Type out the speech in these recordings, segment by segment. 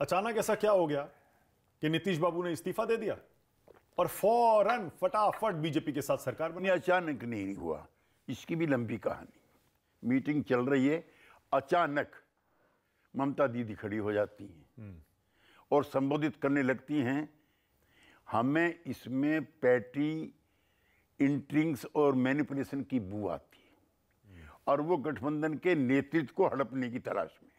अचानक ऐसा क्या हो गया कि नीतीश बाबू ने इस्तीफा दे दिया और फौरन फटाफट बीजेपी के साथ सरकार बनी अचानक नहीं हुआ इसकी भी लंबी कहानी मीटिंग चल रही है अचानक ममता दीदी खड़ी हो जाती हैं हम्म। और संबोधित करने लगती हैं हमें इसमें पैटी इंट्रिंग्स और मैनिपुलेशन की बू आती है हम्म। और वो गठबंधन के नेतृत्व को हड़पने की तलाश में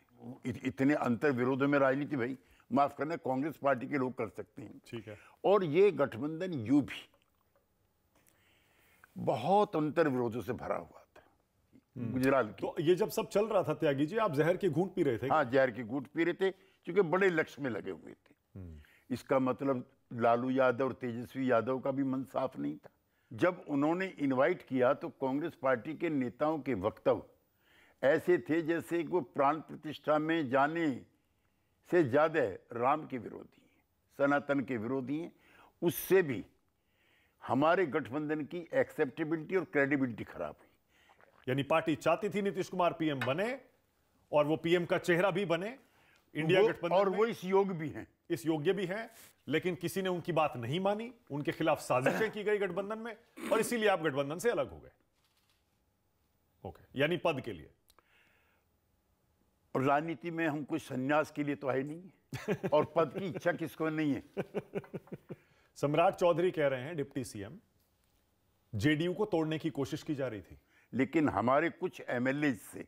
इतने अंतर विरोध में राजनीति भाई माफ करना कांग्रेस पार्टी के लोग कर सकते हैं ठीक है और ये गठबंधन यू भी बहुत अंतर विरोधों से भरा हुआ था हम्म। गुजरात तो ये जब सब चल रहा था त्यागी जी आप जहर की घूट पी रहे थे हाँ जहर की घूट पी रहे थे क्योंकि बड़े लक्ष्य में लगे हुए थे हम्म। इसका मतलब लालू यादव और तेजस्वी यादव का भी मन साफ नहीं था जब उन्होंने इनवाइट किया तो कांग्रेस पार्टी के नेताओं के वक्तव्य ऐसे थे जैसे वो प्राण प्रतिष्ठा में जाने से ज़्यादा राम के विरोधी हैं सनातन के विरोधी हैं उससे भी हमारे गठबंधन की एक्सेप्टेबिलिटी और क्रेडिबिलिटी खराब हुई यानी पार्टी चाहती थी नीतीश कुमार पीएम बने और वो पीएम का चेहरा भी बने इंडिया गठबंधन और वो इस योग भी हैं इस योग्य भी हैं लेकिन किसी ने उनकी बात नहीं मानी उनके खिलाफ साजिशें की गई गठबंधन में और इसीलिए आप गठबंधन से अलग हो गए ओके यानी पद के लिए और राजनीति में हम कोई संन्यास के लिए तो है नहीं और पद की इच्छा किसको नहीं है सम्राट चौधरी कह रहे हैं डिप्टी सीएम जेडीयू को तोड़ने की कोशिश की जा रही थी लेकिन हमारे कुछ एमएलए से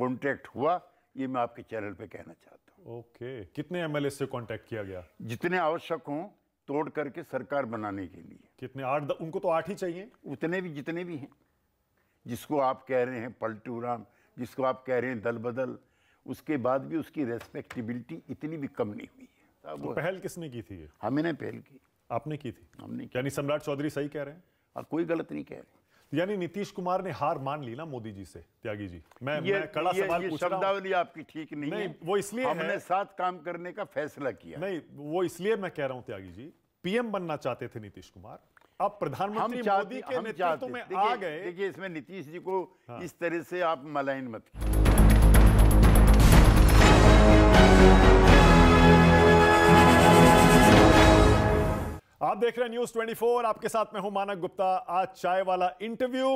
कांटेक्ट हुआ ये मैं आपके चैनल पे कहना चाहता हूँ ओके कितने एमएलए से कांटेक्ट किया गया जितने आवश्यक हों तोड़ करके सरकार बनाने के लिए कितने आठ उनको तो आठ ही चाहिए उतने भी जितने भी हैं जिसको आप कह रहे हैं पलटू राम जिसको आप कह रहे हैं दल बदल उसके बाद भी उसकी रेस्पेक्टिबिलिटी इतनी भी कम नहीं हुई है तो पहल किसने की थी हमने हाँ, पहल की आपने की थी हमने यानी सम्राट चौधरी सही कह रहे हैं हाँ, कोई गलत नहीं कह रहे यानी नीतीश कुमार ने हार मान ली ना मोदी जी से त्यागी जी मैं ये, मैं कड़ा ये, सवाल ये हूं। आपकी ठीक नहीं, नहीं है वो इसलिए हमने साथ काम करने का फैसला किया नहीं वो इसलिए मैं कह रहा हूं त्यागी जी पीएम बनना चाहते थे नीतीश कुमार अब प्रधानमंत्री मोदी के नेतृत्व में आ गए देखिए इसमें नीतीश जी को हाँ। इस तरह से आप मलाइन मत कीजिए आप देख रहे हैं न्यूज 24 आपके साथ में हूं मानक गुप्ता आज चाय वाला इंटरव्यू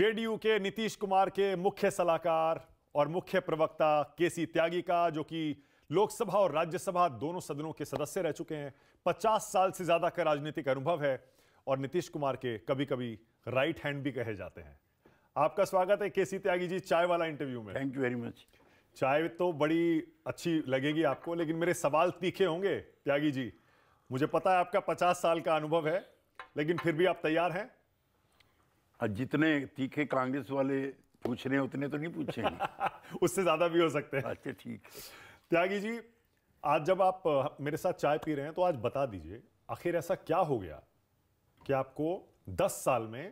जेडीयू के नीतीश कुमार के मुख्य सलाहकार और मुख्य प्रवक्ता केसी त्यागी का जो कि लोकसभा और राज्यसभा दोनों सदनों के सदस्य रह चुके हैं 50 साल से ज्यादा का राजनीतिक अनुभव है और नीतीश कुमार के कभी कभी राइट हैंड भी कहे जाते हैं आपका स्वागत है केसी त्यागी जी चाय वाला इंटरव्यू में थैंक यू वेरी मच चाय तो बड़ी अच्छी लगेगी आपको लेकिन मेरे सवाल तीखे होंगे त्यागी जी मुझे पता है आपका पचास साल का अनुभव है लेकिन फिर भी आप तैयार हैं जितने तीखे कांग्रेस वाले पूछ रहे हैं उतने तो नहीं पूछे उससे ज़्यादा भी हो सकते हैं अच्छा ठीक त्यागी जी आज जब आप मेरे साथ चाय पी रहे हैं तो आज बता दीजिए आखिर ऐसा क्या हो गया कि आपको 10 साल में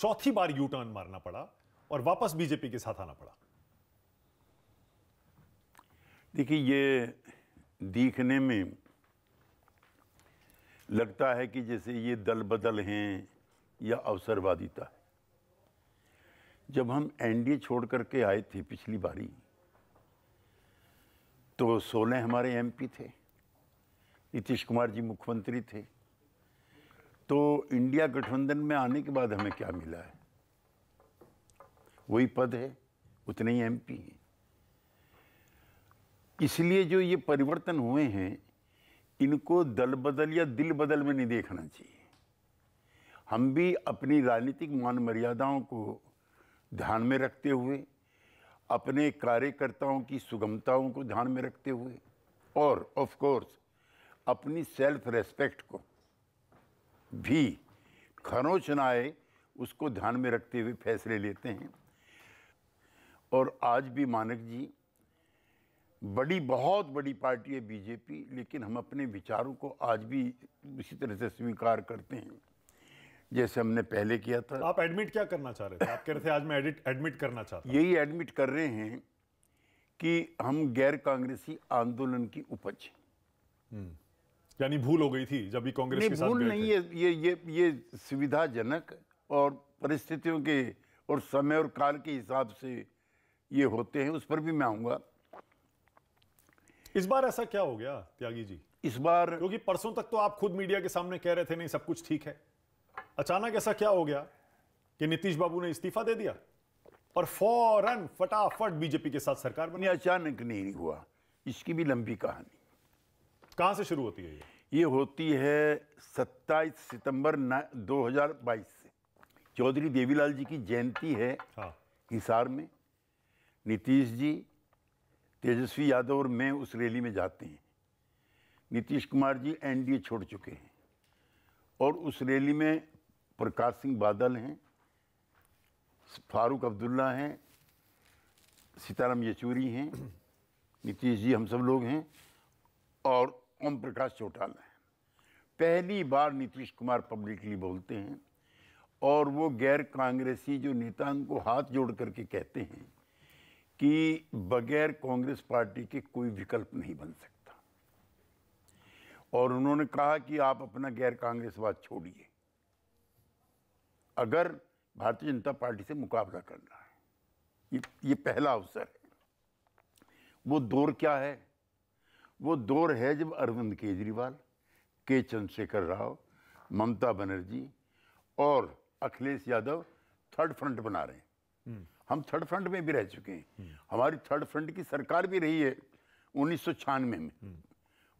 चौथी बार यू टर्न मारना पड़ा और वापस बीजेपी के साथ आना पड़ा देखिए ये दिखने में लगता है कि जैसे ये दल बदल हैं या अवसरवादिता है जब हम एनडीए छोड़ करके आए थे पिछली बारी तो सोलह हमारे एमपी थे नीतीश कुमार जी मुख्यमंत्री थे तो इंडिया गठबंधन में आने के बाद हमें क्या मिला है वही पद है उतने ही एमपी हैं इसलिए जो ये परिवर्तन हुए हैं इनको दल बदल या दिल बदल में नहीं देखना चाहिए हम भी अपनी राजनीतिक मान मर्यादाओं को ध्यान में रखते हुए अपने कार्यकर्ताओं की सुगमताओं को ध्यान में रखते हुए और ऑफ कोर्स अपनी सेल्फ रेस्पेक्ट को भी खरोच आए उसको ध्यान में रखते हुए फैसले लेते हैं और आज भी मानक जी बड़ी बहुत बड़ी पार्टी है बीजेपी लेकिन हम अपने विचारों को आज भी इसी तरह से स्वीकार करते हैं जैसे हमने पहले किया था आप एडमिट क्या करना चाह रहे थे आप कह रहे थे आज मैं एडिट एडमिट करना चाहता यही एडमिट कर रहे हैं कि हम गैर कांग्रेसी आंदोलन की उपज हम्म। यानी भूल हो गई थी जब भी कांग्रेस के साथ भूल नहीं है ये ये ये सुविधाजनक और परिस्थितियों के और समय और काल के हिसाब से ये होते हैं उस पर भी मैं आऊँगा इस बार ऐसा क्या हो गया त्यागी जी इस बार क्योंकि परसों तक तो आप खुद मीडिया के सामने कह रहे थे नहीं सब कुछ ठीक है अचानक ऐसा क्या हो गया कि नीतीश बाबू ने इस्तीफा दे दिया और फौरन फटाफट बीजेपी के साथ सरकार बनी अचानक नहीं हुआ इसकी भी लंबी कहानी कहां से शुरू होती है ये ये होती है 27 सितंबर 2022 से चौधरी देवीलाल जी की जयंती है हाँ। हिसार हाँ। में नीतीश जी तेजस्वी यादव और मैं उस रैली में जाते हैं नीतीश कुमार जी एनडीए छोड़ चुके हैं और उस रैली में प्रकाश सिंह बादल हैं फारूक अब्दुल्ला हैं सीताराम येचूरी हैं नीतीश जी हम सब लोग हैं और ओम प्रकाश चौटाला हैं पहली बार नीतीश कुमार पब्लिकली बोलते हैं और वो गैर कांग्रेसी जो नेता उनको हाथ जोड़ करके कहते हैं कि बगैर कांग्रेस पार्टी के कोई विकल्प नहीं बन सकता और उन्होंने कहा कि आप अपना गैर कांग्रेसवाद छोड़िए अगर भारतीय जनता पार्टी से मुकाबला करना है ये ये पहला अवसर है वो दौर क्या है वो दौर है जब अरविंद केजरीवाल के चंद्रशेखर राव ममता बनर्जी और अखिलेश यादव थर्ड फ्रंट बना रहे हैं हम्म। हम थर्ड फ्रंट में भी रह चुके हैं हमारी थर्ड फ्रंट की सरकार भी रही है उन्नीस में हम्म।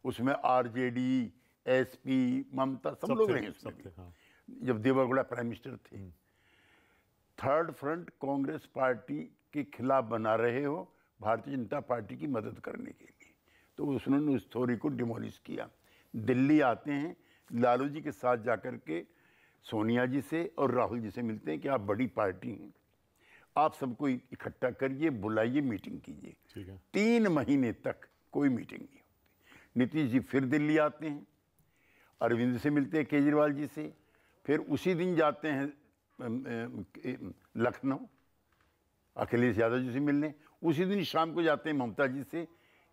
उसमें आरजेडी एसपी ममता सब, लोग रहे उसमें हाँ। जब देवागुड़ा प्राइम मिनिस्टर थे थर्ड हम्म। फ्रंट कांग्रेस पार्टी के खिलाफ बना रहे हो भारतीय जनता पार्टी की मदद करने के लिए तो उसने उस थोरी को डिमोलिश किया दिल्ली आते हैं लालू जी के साथ जाकर के सोनिया जी से और राहुल जी से मिलते हैं कि आप बड़ी पार्टी हैं आप सबको इकट्ठा करिए बुलाइए मीटिंग कीजिए तीन महीने तक कोई मीटिंग नहीं होती नीतीश जी फिर दिल्ली आते हैं अरविंद से मिलते हैं केजरीवाल जी से फिर उसी दिन जाते हैं लखनऊ अखिलेश यादव जी से मिलने उसी दिन शाम को जाते हैं ममता जी से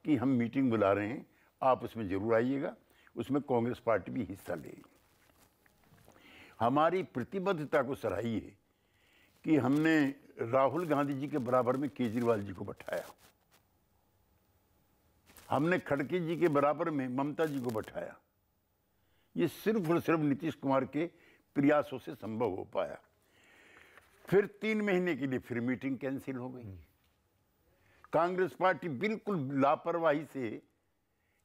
कि हम मीटिंग बुला रहे हैं आप उसमें ज़रूर आइएगा उसमें कांग्रेस पार्टी भी हिस्सा लेगी हमारी प्रतिबद्धता को सराहिए कि हमने राहुल गांधी जी के बराबर में केजरीवाल जी को बैठाया हमने खड़के जी के बराबर में ममता जी को बैठाया ये सिर्फ और सिर्फ नीतीश कुमार के प्रयासों से संभव हो पाया फिर तीन महीने के लिए फिर मीटिंग कैंसिल हो गई कांग्रेस पार्टी बिल्कुल लापरवाही से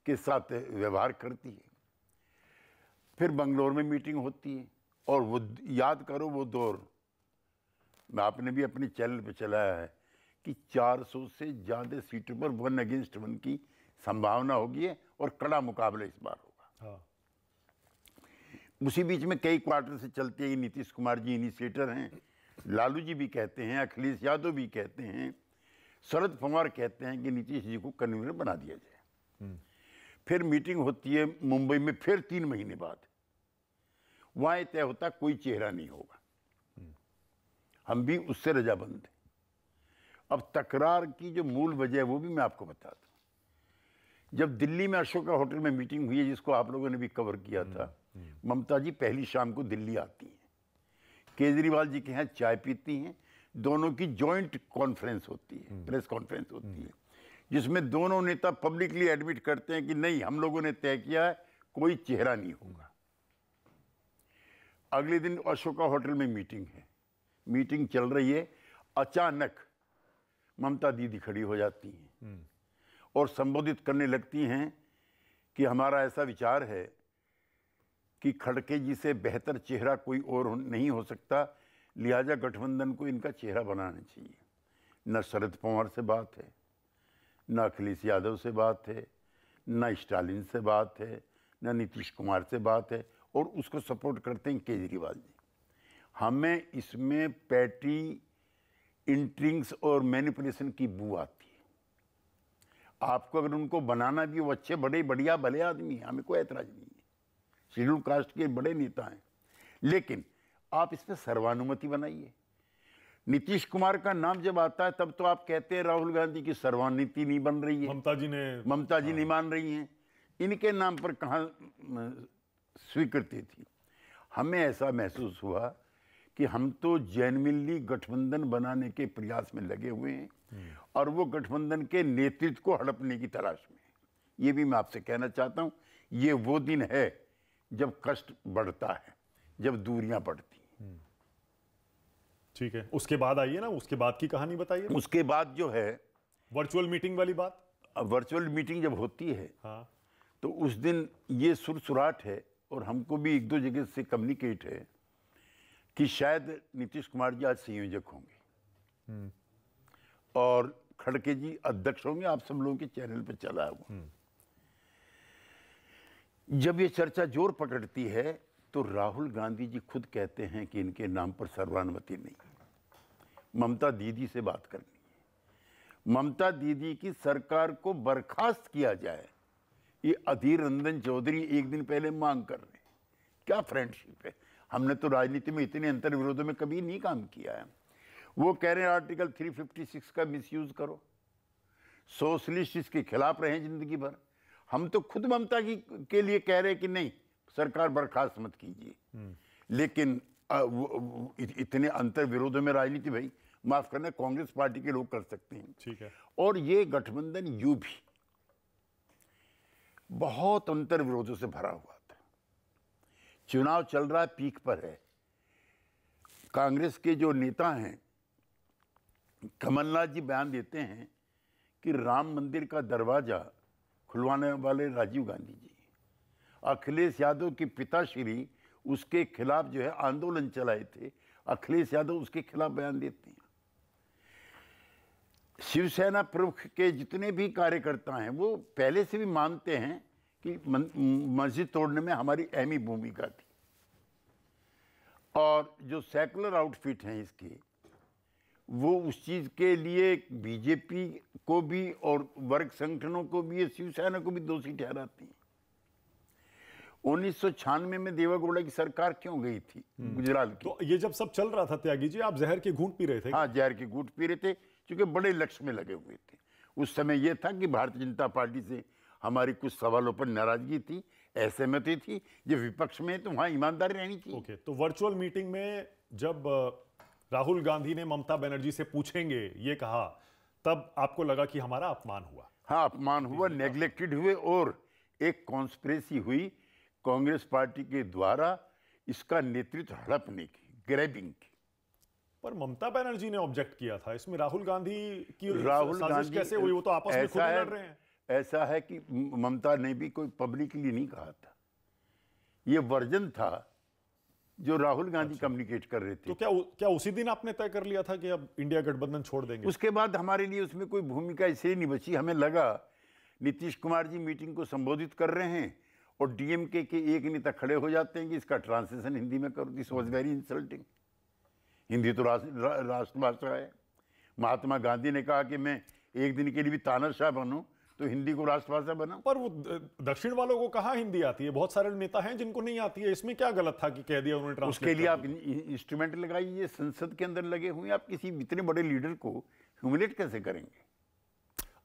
के साथ व्यवहार करती है फिर बंगलोर में मीटिंग होती है और वो याद करो वो दौर आपने भी अपने चैनल पर चलाया है कि 400 से ज़्यादा सीटों पर वन अगेंस्ट वन की संभावना होगी है और कड़ा मुकाबला इस बार होगा हाँ। उसी बीच में कई क्वार्टर से चलते ही नीतीश कुमार जी इनिशिएटर हैं लालू जी भी कहते हैं अखिलेश यादव भी कहते हैं शरद पवार कहते हैं कि नीतीश जी को कन्वीनर बना दिया जाए हम्म। फिर मीटिंग होती है मुंबई में फिर तीन महीने बाद वहाँ तय होता कोई चेहरा नहीं होगा हम भी उससे रजाबंद हैं अब तकरार की जो मूल वजह है वो भी मैं आपको बता दूँ जब दिल्ली में अशोका होटल में मीटिंग हुई है जिसको आप लोगों ने भी कवर किया था हम्म, हम्म। ममता जी पहली शाम को दिल्ली आती हैं केजरीवाल जी के यहाँ चाय पीती हैं दोनों की जॉइंट कॉन्फ्रेंस होती है प्रेस हम्म। कॉन्फ्रेंस होती है जिसमें दोनों नेता पब्लिकली एडमिट करते हैं कि नहीं हम लोगों ने तय किया है कोई चेहरा नहीं होगा अगले दिन अशोका होटल में मीटिंग है मीटिंग चल रही है अचानक ममता दीदी खड़ी हो जाती हैं हम्म। और संबोधित करने लगती हैं कि हमारा ऐसा विचार है कि खड़के जी से बेहतर चेहरा कोई और नहीं हो सकता लिहाजा गठबंधन को इनका चेहरा बनाना चाहिए न शरद पवार से बात है न अखिलेश यादव से बात है न स्टालिन से बात है न नीतीश कुमार से बात है और उसको सपोर्ट करते हैं केजरीवाल जी हमें इसमें पैटी इंट्रिंग्स और मैनिपुलेशन की बू आती है आपको अगर उनको बनाना भी वो अच्छे बड़े बढ़िया भले आदमी हैं हमें कोई ऐतराज नहीं है शेड्यूल कास्ट के बड़े नेता हैं लेकिन आप पर सर्वानुमति बनाइए नीतीश कुमार का नाम जब आता है तब तो आप कहते हैं राहुल गांधी की सर्वानुमति नहीं बन रही है ममता जी ने ममता जी नहीं हाँ। मान रही हैं इनके नाम पर कहाँ स्वीकृति थी हमें ऐसा महसूस हुआ कि हम तो जैनमिल्ली गठबंधन बनाने के प्रयास में लगे हुए हैं हम्म। और वो गठबंधन के नेतृत्व को हड़पने की तलाश में ये भी मैं आपसे कहना चाहता हूँ ये वो दिन है जब कष्ट बढ़ता है जब दूरियां बढ़ती हैं हम्म। ठीक है उसके बाद आइए ना उसके बाद की कहानी बताइए उसके बाद जो है वर्चुअल मीटिंग वाली बात वर्चुअल मीटिंग जब होती है हाँ। तो उस दिन ये सुरसुराट है और हमको भी एक दो जगह से कम्युनिकेट है कि शायद नीतीश कुमार जी आज संयोजक होंगे और खड़के जी अध्यक्ष होंगे आप सब लोगों के चैनल पर चला हुआ जब ये चर्चा जोर पकड़ती है तो राहुल गांधी जी खुद कहते हैं कि इनके नाम पर सर्वानुमति नहीं ममता दीदी से बात करनी है ममता दीदी की सरकार को बर्खास्त किया जाए ये अधीर रंजन चौधरी एक दिन पहले मांग कर रहे हैं क्या फ्रेंडशिप है हमने तो राजनीति में इतने अंतर विरोधों में कभी नहीं काम किया है वो कह रहे हैं आर्टिकल 356 का मिसयूज करो सोशलिस्ट इसके खिलाफ रहे जिंदगी भर हम तो खुद ममता की के लिए कह रहे हैं कि नहीं सरकार बर्खास्त मत कीजिए हम्म। लेकिन आ, इतने अंतर विरोधों में राजनीति भाई माफ करना कांग्रेस पार्टी के लोग कर सकते हैं ठीक है और ये गठबंधन यू भी बहुत अंतर विरोधों से भरा हुआ चुनाव चल रहा है पीक पर है कांग्रेस के जो नेता हैं कमलनाथ जी बयान देते हैं कि राम मंदिर का दरवाज़ा खुलवाने वाले राजीव गांधी जी अखिलेश यादव के पिताश्री उसके खिलाफ जो है आंदोलन चलाए थे अखिलेश यादव उसके खिलाफ बयान देते हैं शिवसेना प्रमुख के जितने भी कार्यकर्ता हैं वो पहले से भी मानते हैं कि मस्जिद तोड़ने में हमारी अहमी भूमिका थी और जो सेकुलर आउटफिट हैं इसके वो उस चीज़ के लिए बीजेपी को भी और वर्ग संगठनों को भी शिवसेना को भी दोषी ठहराती हैं उन्नीस में देवागौड़ा की सरकार क्यों गई थी हम्म। गुजरात की तो ये जब सब चल रहा था त्यागी जी आप जहर के घूट पी रहे थे हाँ जहर की घूट पी रहे थे क्योंकि बड़े लक्ष्य में लगे हुए थे उस समय यह था कि भारतीय जनता पार्टी से हमारी कुछ सवालों पर नाराजगी थी असहमति तो थी ये विपक्ष में तो वहां ईमानदारी रहनी चाहिए ओके तो वर्चुअल मीटिंग में जब राहुल गांधी ने ममता बनर्जी से पूछेंगे ये कहा तब आपको लगा कि हमारा अपमान हुआ हाँ अपमान हुआ नेग्लेक्टेड हाँ। हुए और एक कॉन्स्परेसी हुई कांग्रेस पार्टी के द्वारा इसका नेतृत्व हड़पने की ग्रैबिंग की पर ममता बनर्जी ने ऑब्जेक्ट किया था इसमें राहुल गांधी की राहुल गांधी कैसे हुई वो तो आपस में खुद लड़ रहे हैं ऐसा है कि ममता ने भी कोई पब्लिकली नहीं कहा था ये वर्जन था जो राहुल गांधी अच्छा। कम्युनिकेट कर रहे थे तो क्या क्या उसी दिन आपने तय कर लिया था कि अब इंडिया गठबंधन छोड़ देंगे उसके बाद हमारे लिए उसमें कोई भूमिका इसलिए नहीं बची हमें लगा नीतीश कुमार जी मीटिंग को संबोधित कर रहे हैं और डीएमके के एक नेता खड़े हो जाते हैं कि इसका ट्रांसलेशन हिंदी में करो this was very insulting Hindi तो राष्ट्रभाषा है महात्मा गांधी ने कहा कि मैं एक दिन के लिए भी तानाशाह बनूँ तो हिंदी को राष्ट्रभाषा बना पर वो दक्षिण वालों को कहा हिंदी आती है बहुत सारे नेता हैं जिनको नहीं आती है इसमें क्या गलत था कि कह दिया उन्होंने उसके लिए आप इंस्ट्रूमेंट लगाइए संसद के अंदर लगे हुए आप किसी इतने बड़े लीडर को ह्यूमिलेट कैसे करेंगे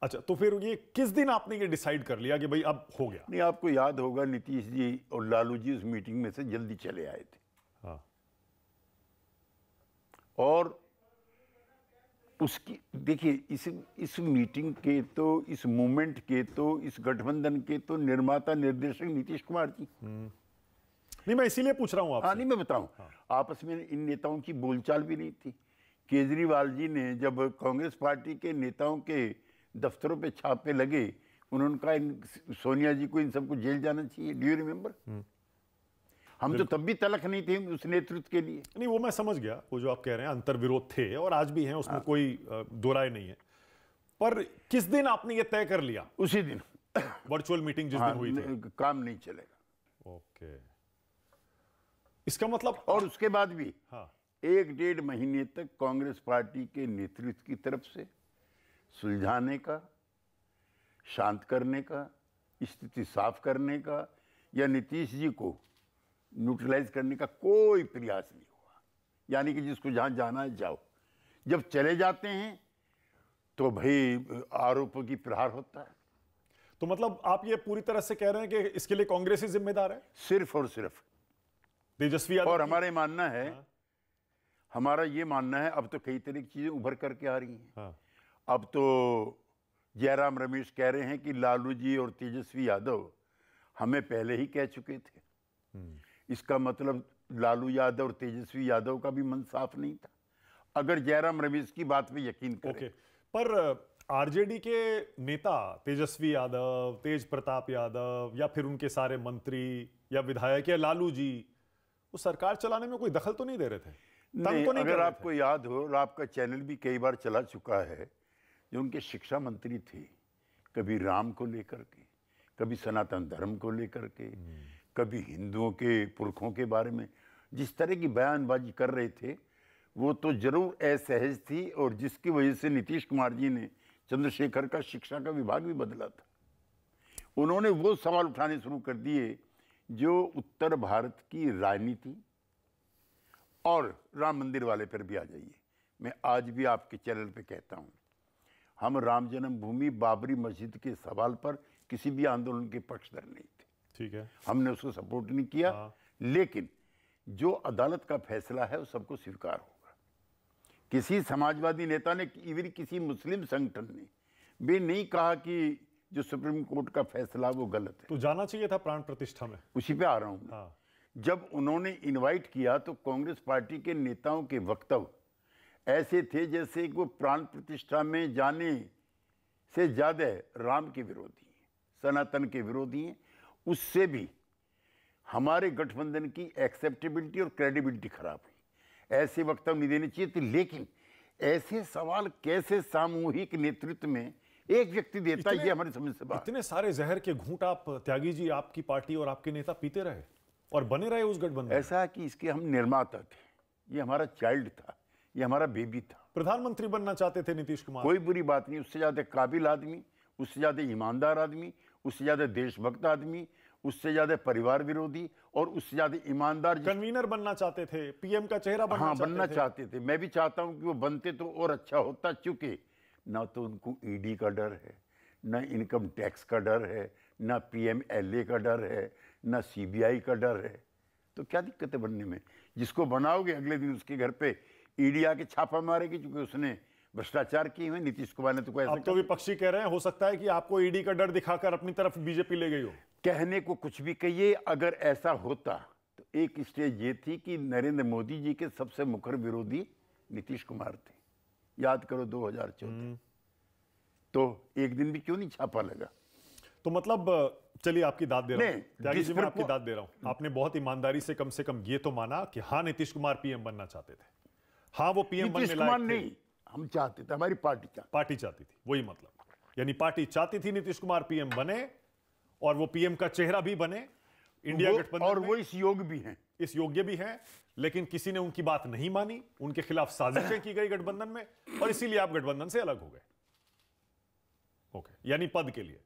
अच्छा तो फिर ये किस दिन आपने ये डिसाइड कर लिया कि भाई अब हो गया नहीं आपको याद होगा नीतीश जी और लालू जी उस मीटिंग में से जल्दी चले आए थे हाँ और उसकी देखिए इस इस मीटिंग के तो इस मूवमेंट के तो इस गठबंधन के तो निर्माता निर्देशक नीतीश कुमार जी हम्म। नहीं मैं इसीलिए पूछ रहा हूँ हाँ नहीं मैं बताऊँ हाँ। आपस में इन नेताओं की बोलचाल भी नहीं थी केजरीवाल जी ने जब कांग्रेस पार्टी के नेताओं के दफ्तरों पे छापे लगे उन्होंने कहा सोनिया जी को इन सबको जेल जाना चाहिए डू यू रिमेम्बर हम्म। हम तो तब भी तलक नहीं थे उस नेतृत्व के लिए नहीं वो मैं समझ गया वो जो आप कह रहे हैं विरोध थे और आज भी हैं उसमें हाँ। कोई दो राय नहीं है पर किस दिन आपने ये तय कर लिया उसी दिन वर्चुअल मीटिंग जिस हाँ, दिन हुई थी काम नहीं चलेगा ओके इसका मतलब और उसके बाद भी हाँ एक डेढ़ महीने तक कांग्रेस पार्टी के नेतृत्व की तरफ से सुलझाने का शांत करने का स्थिति साफ करने का या नीतीश जी को न्यूट्रलाइज करने का कोई प्रयास नहीं हुआ यानी कि जिसको जहाँ जाना है जाओ जब चले जाते हैं तो भाई आरोपों की प्रहार होता है तो मतलब आप ये पूरी तरह से कह रहे हैं कि इसके लिए कांग्रेस ही जिम्मेदार है सिर्फ और सिर्फ तेजस्वी और हमारे मानना है हाँ। हमारा ये मानना है अब तो कई तरह की चीज़ें उभर करके आ रही हैं हाँ। अब तो जयराम रमेश कह रहे हैं कि लालू जी और तेजस्वी यादव हमें पहले ही कह चुके थे हम्म। इसका मतलब लालू यादव और तेजस्वी यादव का भी मन साफ नहीं था अगर जयराम रमेश की बात पे यकीन करें okay. पर आरजेडी के नेता तेजस्वी यादव तेज प्रताप यादव या फिर उनके सारे मंत्री या विधायक या लालू जी वो सरकार चलाने में कोई दखल तो नहीं दे रहे थे नहीं, तो नहीं अगर आपको याद हो और आपका चैनल भी कई बार चला चुका है जो उनके शिक्षा मंत्री थे कभी राम को लेकर के कभी सनातन धर्म को लेकर के हम्म। कभी हिंदुओं के पुरखों के बारे में जिस तरह की बयानबाजी कर रहे थे वो तो जरूर असहज थी और जिसकी वजह से नीतीश कुमार जी ने चंद्रशेखर का शिक्षा का विभाग भी बदला था उन्होंने वो सवाल उठाने शुरू कर दिए जो उत्तर भारत की राजनीति और राम मंदिर वाले पर भी आ जाइए मैं आज भी आपके चैनल पे कहता हूँ हम राम जन्मभूमि बाबरी मस्जिद के सवाल पर किसी भी आंदोलन के पक्षधर नहीं ठीक है हमने उसको सपोर्ट नहीं किया हाँ। लेकिन जो अदालत का फैसला है वो सबको स्वीकार होगा किसी समाजवादी नेता ने इवन किसी मुस्लिम संगठन ने भी नहीं कहा कि जो सुप्रीम कोर्ट का फैसला वो गलत है तो जाना चाहिए था प्राण प्रतिष्ठा में उसी पे आ रहा हूँ हाँ। जब उन्होंने इनवाइट किया तो कांग्रेस पार्टी के नेताओं के वक्तव्य ऐसे थे जैसे वो प्राण प्रतिष्ठा में जाने से ज़्यादा राम के विरोधी सनातन के विरोधी हैं उससे भी हमारे गठबंधन की एक्सेप्टेबिलिटी और क्रेडिबिलिटी खराब हुई ऐसे वक्तव्य नहीं देने चाहिए थे लेकिन ऐसे सवाल कैसे सामूहिक नेतृत्व में एक व्यक्ति देता है ये हमारी समझ से बात इतने सारे जहर के घूट आप त्यागी जी आपकी पार्टी और आपके नेता पीते रहे और बने रहे उस गठबंधन ऐसा कि इसके हम निर्माता थे ये हमारा चाइल्ड था ये हमारा बेबी था प्रधानमंत्री बनना चाहते थे नीतीश कुमार कोई बुरी बात नहीं उससे ज्यादा काबिल आदमी उससे ज्यादा ईमानदार आदमी उससे ज्यादा देशभक्त आदमी उससे ज्यादा परिवार विरोधी और उससे ज्यादा ईमानदार कन्वीनर बनना चाहते थे पीएम का चेहरा बनना हाँ बनना थे। चाहते थे मैं भी चाहता हूं कि वो बनते तो और अच्छा होता चूंकि ना तो उनको ईडी e का डर है ना इनकम टैक्स का डर है ना पीएमएलए का डर है ना सीबीआई का डर है तो क्या दिक्कत है बनने में जिसको बनाओगे अगले दिन उसके घर पे ईडी e आके छापा मारेगी चूंकि उसने भ्रष्टाचार की हुई नीतीश कुमार ने तो कोई तो विपक्षी कह रहे हैं हो सकता है कि आपको ईडी का डर दिखाकर अपनी तरफ बीजेपी ले गई हो कहने को कुछ भी कहिए अगर ऐसा होता तो एक स्टेज ये थी कि नरेंद्र मोदी जी के सबसे मुखर विरोधी नीतीश कुमार थे याद करो दो हम्म। तो एक दिन भी क्यों नहीं छापा लगा तो मतलब चलिए आपकी दाद दे रहा हूँ मैं आपकी दाद दे रहा हूँ आपने बहुत ईमानदारी से कम से कम ये तो माना कि हाँ नीतीश कुमार पीएम बनना चाहते थे हाँ वो पीएम बनने लायक नहीं हम चाहते थे हमारी पार्टी चाहती पार्टी चाहती थी वही मतलब यानी पार्टी चाहती थी नीतीश कुमार पीएम बने और वो पीएम का चेहरा भी बने इंडिया गठबंधन और वो इस योग्य भी हैं इस योग्य भी हैं लेकिन किसी ने उनकी बात नहीं मानी उनके खिलाफ साजिशें की गई गठबंधन में और इसीलिए आप गठबंधन से अलग हो गए ओके यानी पद के लिए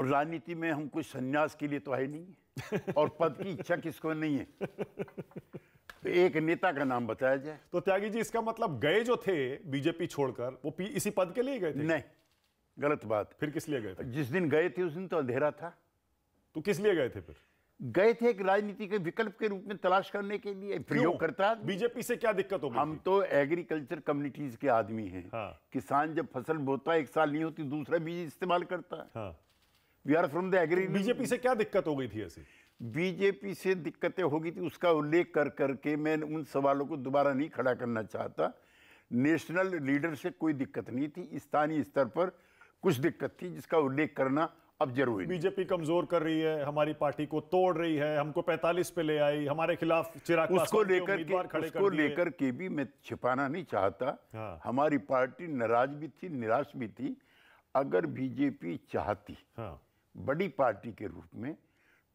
राजनीति में हम कोई संन्यास के लिए तो है नहीं और पद की इच्छा किसको नहीं है तो एक नेता का नाम बताया जाए तो त्यागी जी इसका मतलब गए जो थे बीजेपी छोड़कर वो इसी पद के लिए गए थे नहीं गलत बात फिर किस लिए गए थे जिस दिन गए थे उस दिन तो अंधेरा था तो किस लिए गए थे फिर गए थे एक राजनीति के विकल्प के रूप में तलाश करने के लिए प्रयोग करता बीजेपी से क्या दिक्कत हो हम तो एग्रीकल्चर कम्युनिटीज के आदमी हैं हाँ। किसान जब फसल बोता एक साल नहीं होती दूसरा बीज इस्तेमाल करता है we are from the agri BJP से क्या दिक्कत हो गई थी ऐसी बीजेपी से दिक्कतें होगी थी उसका उल्लेख कर करके मैं उन सवालों को दोबारा नहीं खड़ा करना चाहता नेशनल लीडर से कोई दिक्कत नहीं थी स्थानीय स्तर पर कुछ दिक्कत थी जिसका उल्लेख करना अब जरूरी बीजेपी कमजोर कर रही है हमारी पार्टी को तोड़ रही है हमको 45 पे ले आई हमारे खिलाफ चिराग उसको लेकर के उसको लेकर के भी मैं छिपाना नहीं चाहता हाँ। हमारी पार्टी नाराज भी थी निराश भी थी अगर बीजेपी चाहती हाँ। बड़ी पार्टी के रूप में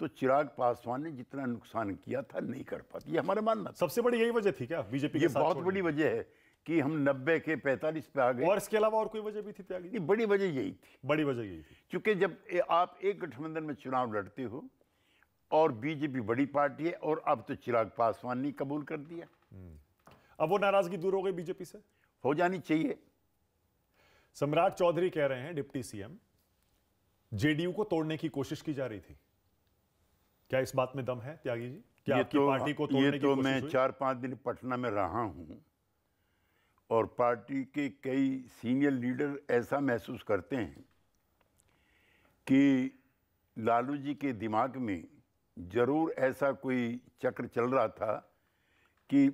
तो चिराग पासवान ने जितना नुकसान किया था नहीं कर पाती हमारा मानना सबसे बड़ी यही वजह थी क्या बीजेपी ये बहुत बड़ी वजह है कि हम नब्बे के पैंतालीस पे आ गए और इसके अलावा और कोई वजह भी थी त्यागी नहीं बड़ी वजह यही थी बड़ी वजह यही थी क्योंकि जब आप एक गठबंधन में चुनाव लड़ते हो और बीजेपी बड़ी पार्टी है और अब तो चिराग पासवान ने कबूल कर दिया अब वो नाराजगी दूर हो गई बीजेपी से हो जानी चाहिए सम्राट चौधरी कह रहे हैं डिप्टी सीएम जेडीयू को तोड़ने की कोशिश की जा रही थी क्या इस बात में दम है त्यागी जी क्या ये आपकी तो, पार्टी को हाँ, तोड़ने ये तो मैं हुई? चार पांच दिन पटना में रहा हूं और पार्टी के कई सीनियर लीडर ऐसा महसूस करते हैं कि लालू जी के दिमाग में ज़रूर ऐसा कोई चक्र चल रहा था कि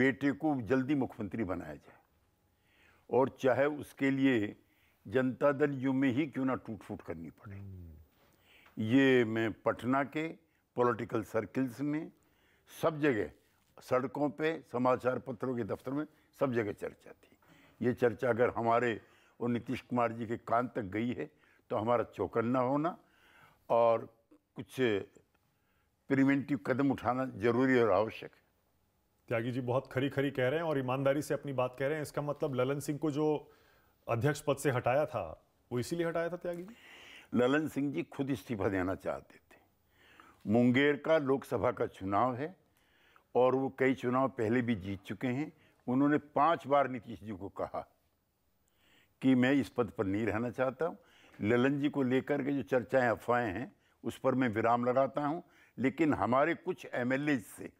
बेटे को जल्दी मुख्यमंत्री बनाया जाए और चाहे उसके लिए जनता दल यू में ही क्यों ना टूट फूट करनी पड़े हम्म। ये मैं पटना के पॉलिटिकल सर्कल्स में सब जगह सड़कों पे समाचार पत्रों के दफ्तर में सब जगह चर्चा थी ये चर्चा अगर हमारे और नीतीश कुमार जी के कान तक गई है तो हमारा चौकन्ना होना और कुछ प्रिवेंटिव कदम उठाना जरूरी और आवश्यक है त्यागी जी बहुत खरी खरी कह रहे हैं और ईमानदारी से अपनी बात कह रहे हैं इसका मतलब ललन सिंह को जो अध्यक्ष पद से हटाया था वो इसीलिए हटाया था त्यागी जी ललन सिंह जी खुद इस्तीफा देना चाहते थे मुंगेर का लोकसभा का चुनाव है और वो कई चुनाव पहले भी जीत चुके हैं उन्होंने पांच बार नीतीश जी को कहा कि मैं इस पद पर नहीं रहना चाहता हूँ ललन जी को लेकर के जो चर्चाएं अफवाहें हैं उस पर मैं विराम लगाता हूँ लेकिन हमारे कुछ एम से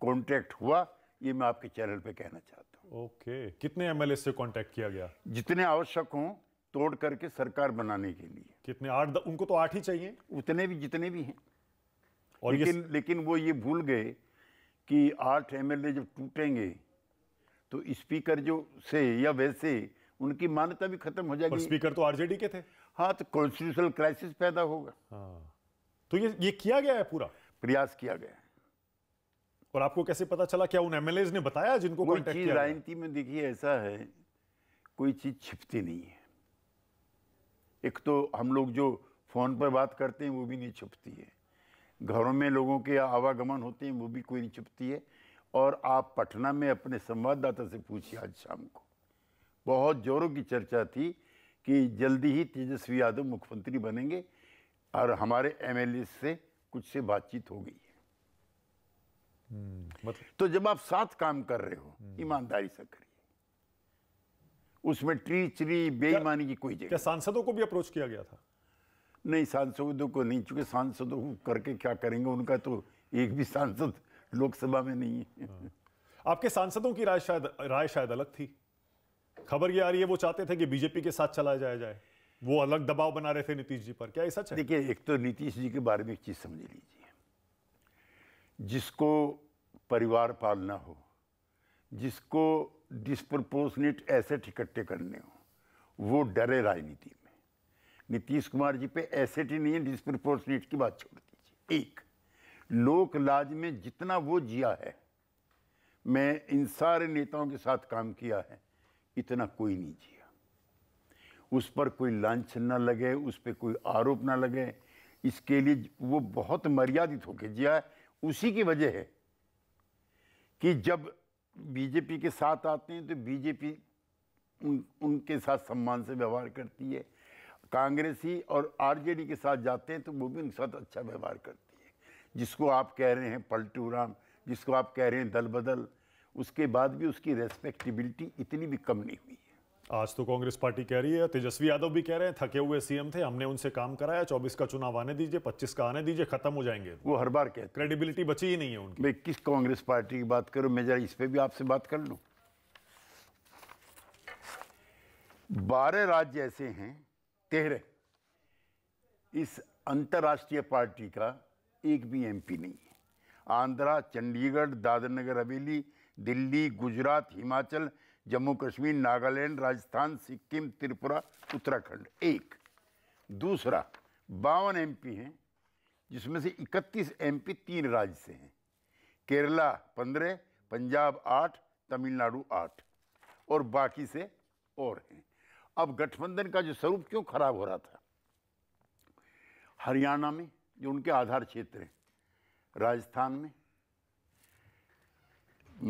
कॉन्टैक्ट हुआ ये मैं आपके चैनल पर कहना चाहता हूँ ओके okay. कितने एम से कॉन्टैक्ट किया गया जितने आवश्यक हों तोड़ करके सरकार बनाने के लिए कितने आठ उनको तो आठ ही चाहिए उतने भी जितने भी हैं और लेकिन ये... लेकिन वो ये भूल गए कि आठ एम जब टूटेंगे तो स्पीकर जो से या वैसे उनकी मान्यता भी खत्म हो जाएगी स्पीकर तो आरजेडी के थे हाँ तो कॉन्स्टिट्यूशनल क्राइसिस पैदा होगा हाँ। तो ये ये किया गया है पूरा प्रयास किया गया है और आपको कैसे पता चला क्या उन एमएलए ने बताया जिनको कोई चीज राजनीति में देखिए ऐसा है कोई चीज छिपती नहीं है एक तो हम लोग जो फ़ोन पर बात करते हैं वो भी नहीं छुपती है घरों में लोगों के आवागमन होते हैं वो भी कोई नहीं छुपती है और आप पटना में अपने संवाददाता से पूछिए आज शाम को बहुत जोरों की चर्चा थी कि जल्दी ही तेजस्वी यादव मुख्यमंत्री बनेंगे और हमारे एम से कुछ से बातचीत हो गई है हम्म, मतलब... तो जब आप साथ काम कर रहे हो हम्म। ईमानदारी से करें उसमें ट्रीचरी बेईमानी की कोई जगह क्या सांसदों को भी अप्रोच किया गया था नहीं सांसदों को नहीं चूंकि सांसदों को करके क्या करेंगे उनका तो एक भी सांसद लोकसभा में नहीं है हाँ। आपके सांसदों की राय शायद राय शायद अलग थी खबर ये आ रही है वो चाहते थे कि बीजेपी के साथ चलाया जाया जाए वो अलग दबाव बना रहे थे नीतीश जी पर क्या ऐसा देखिए एक तो नीतीश जी के बारे में एक चीज़ समझ लीजिए जिसको परिवार पालना हो जिसको डिस्प्रपोर्शनेट एसेट इकट्ठे करने हो वो डरे राजनीति में नीतीश कुमार जी पे एसेट ही नहीं है डिस्प्रपोर्शनेट की बात छोड़ दीजिए एक लोकलाज में जितना वो जिया है मैं इन सारे नेताओं के साथ काम किया है इतना कोई नहीं जिया उस पर कोई लंच ना लगे उस पर कोई आरोप ना लगे इसके लिए वो बहुत मर्यादित होके जिया है उसी की वजह है कि जब बीजेपी के साथ आते हैं तो बीजेपी उन, उनके साथ सम्मान से व्यवहार करती है कांग्रेसी और आरजेडी के साथ जाते हैं तो वो भी उनके साथ अच्छा व्यवहार करती है जिसको आप कह रहे हैं पलटू राम जिसको आप कह रहे हैं दल बदल उसके बाद भी उसकी रेस्पेक्टिबिलिटी इतनी भी कम नहीं हुई आज तो कांग्रेस पार्टी कह रही है तेजस्वी यादव भी कह रहे हैं थके हुए सीएम थे हमने उनसे काम कराया चौबीस का चुनाव आने दीजिए पच्चीस का आने दीजिए खत्म हो जाएंगे वो हर बार कहते क्रेडिबिलिटी बची ही नहीं है उनकी मैं किस कांग्रेस पार्टी की बात करूं मैं जरा इस पर भी आपसे बात कर लू बारह राज्य ऐसे हैं तेरह इस अंतर्राष्ट्रीय पार्टी का एक भी एम नहीं है आंध्रा चंडीगढ़ दादर नगर हवेली दिल्ली गुजरात हिमाचल जम्मू कश्मीर नागालैंड राजस्थान सिक्किम त्रिपुरा उत्तराखंड एक दूसरा बावन एमपी हैं जिसमें से 31 एमपी तीन राज्य से हैं केरला पंद्रह पंजाब आठ तमिलनाडु आठ और बाकी से और हैं अब गठबंधन का जो स्वरूप क्यों खराब हो रहा था हरियाणा में जो उनके आधार क्षेत्र हैं राजस्थान में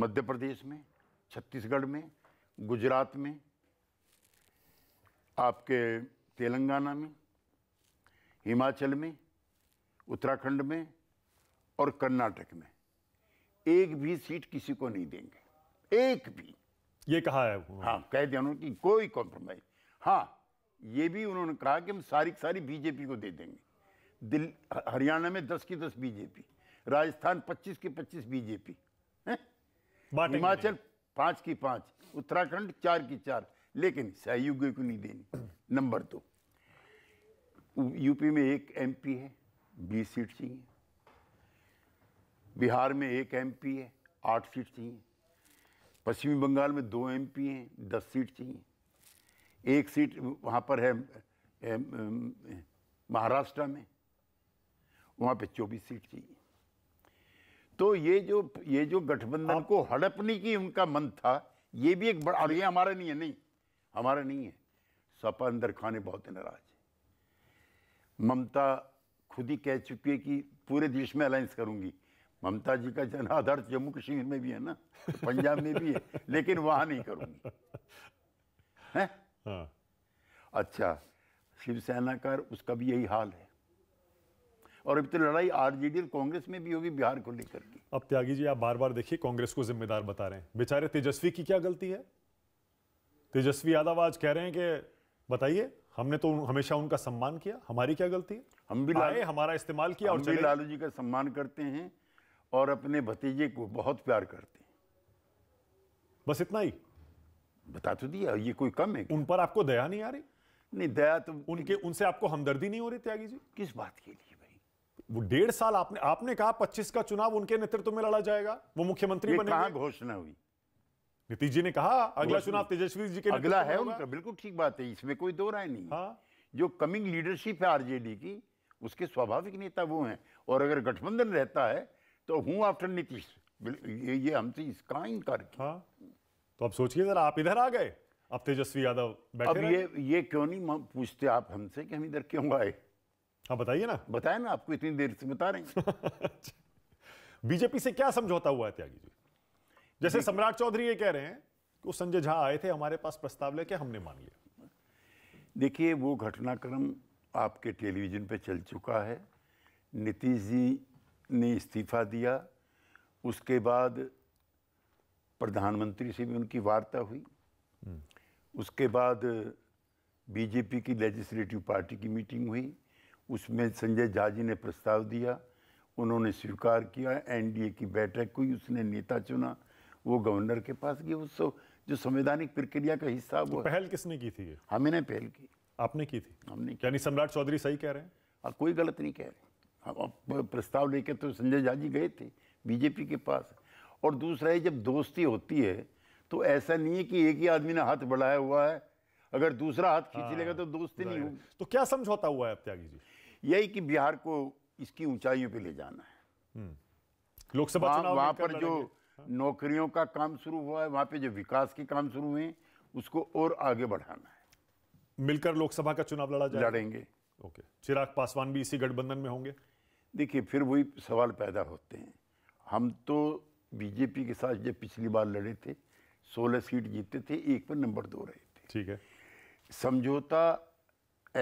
मध्य प्रदेश में छत्तीसगढ़ में गुजरात में आपके तेलंगाना में हिमाचल में उत्तराखंड में और कर्नाटक में एक भी सीट किसी को नहीं देंगे एक भी ये कहा है हाँ कह दिया उन्होंने कि कोई कॉम्प्रोमाइज हाँ ये भी उन्होंने कहा कि हम सारी सारी बीजेपी को दे देंगे दिल हरियाणा में दस की दस बीजेपी राजस्थान पच्चीस की पच्चीस बीजेपी हिमाचल पाँच की पाँच उत्तराखंड चार की चार लेकिन सहयोगी को नहीं देनी नंबर दो यूपी में एक एमपी है बीस सीट चाहिए बिहार में एक एमपी है आठ सीट चाहिए पश्चिमी बंगाल में दो एमपी हैं दस सीट चाहिए एक सीट वहाँ पर है महाराष्ट्र में वहाँ पे चौबीस सीट चाहिए तो ये जो ये जो गठबंधन को हड़पने की उनका मन था ये भी एक बड़ा और ये हमारा नहीं है नहीं हमारा नहीं है सपा अंदर खाने बहुत नाराज है ममता खुद ही कह चुकी है कि पूरे देश में अलायंस करूंगी ममता जी का जन आदर्श तो जम्मू कश्मीर में भी है ना पंजाब में भी है लेकिन वहां नहीं करूंगी है हाँ। अच्छा शिवसेना का उसका भी यही हाल है और अब तो लड़ाई आरजेडी और कांग्रेस में भी होगी बिहार को लेकर अब त्यागी जी आप बार बार देखिए कांग्रेस को जिम्मेदार बता रहे हैं बेचारे तेजस्वी की क्या गलती है तेजस्वी यादव आज कह रहे हैं कि बताइए हमने तो हमेशा उनका सम्मान किया हमारी क्या गलती है हम भी लाए हमारा इस्तेमाल किया और चले लालू जी का सम्मान करते हैं और अपने भतीजे को बहुत प्यार करते हैं बस इतना ही बता तो दिया ये कोई कम है क्या? उन पर आपको दया नहीं आ रही नहीं दया तो उनके उनसे आपको हमदर्दी नहीं हो रही त्यागी जी किस बात के लिए वो डेढ़ साल आपने आपने कहा पच्चीस का चुनाव उनके नेतृत्व में लड़ा जाएगा वो मुख्यमंत्री बने घोषणा हुई नीतीश जी ने कहा अगला चुनाव तेजस्वी जी के अगला है उनका बिल्कुल ठीक बात है इसमें कोई दो राय नहीं हाँ? जो कमिंग लीडरशिप है आरजेडी की उसके स्वाभाविक नेता वो हैं और अगर गठबंधन रहता है तो हूं आफ्टर नीतीश ये, ये हमसे तो इसका इनकार हाँ? तो अब सोचिए जरा आप इधर आ गए अब तेजस्वी यादव बैठे अब ये ये क्यों नहीं पूछते आप हमसे कि हम इधर क्यों आए हाँ बताइए ना बताए ना आपको इतनी देर से बता रहे हैं अच्छा। बीजेपी से क्या समझौता हुआ है त्यागी जी जैसे सम्राट चौधरी ये कह रहे हैं कि वो संजय झा आए थे हमारे पास प्रस्ताव लेके हमने मान लिया देखिए वो घटनाक्रम आपके टेलीविजन पे चल चुका है नीतीश जी ने इस्तीफा दिया उसके बाद प्रधानमंत्री से भी उनकी वार्ता हुई हम्म। उसके बाद बीजेपी की लेजिस्लेटिव पार्टी की मीटिंग हुई उसमें संजय झा जी ने प्रस्ताव दिया उन्होंने स्वीकार किया एनडीए की बैठक हुई उसने नेता चुना वो गवर्नर के पास गया उस जो संवैधानिक प्रक्रिया का हिस्सा वो तो पहल किसने की थी हमने हाँ, पहल की आपने की थी हमने यानी सम्राट चौधरी सही कह रहे हैं आ, हाँ, कोई गलत नहीं कह रहे हम प्रस्ताव लेके तो संजय झा जी गए थे बीजेपी के पास और दूसरा ये जब दोस्ती होती है तो ऐसा नहीं है कि एक ही आदमी ने हाथ बढ़ाया हुआ है अगर दूसरा हाथ खींच लेगा हाँ, तो दोस्ती नहीं होगी तो क्या समझौता हुआ है अब त्यागी जी यही कि बिहार को इसकी ऊंचाइयों पे ले जाना है हम्म। लोकसभा वहाँ, वहाँ पर जो हाँ। नौकरियों का काम शुरू हुआ है वहां पे जो विकास के काम शुरू हुए उसको और आगे बढ़ाना है मिलकर लोकसभा का चुनाव लड़ा लड़ेंगे ओके चिराग पासवान भी इसी गठबंधन में होंगे देखिए फिर वही सवाल पैदा होते हैं हम तो बीजेपी के साथ जब पिछली बार लड़े थे सोलह सीट जीते थे एक पर नंबर दो रहे थे ठीक है समझौता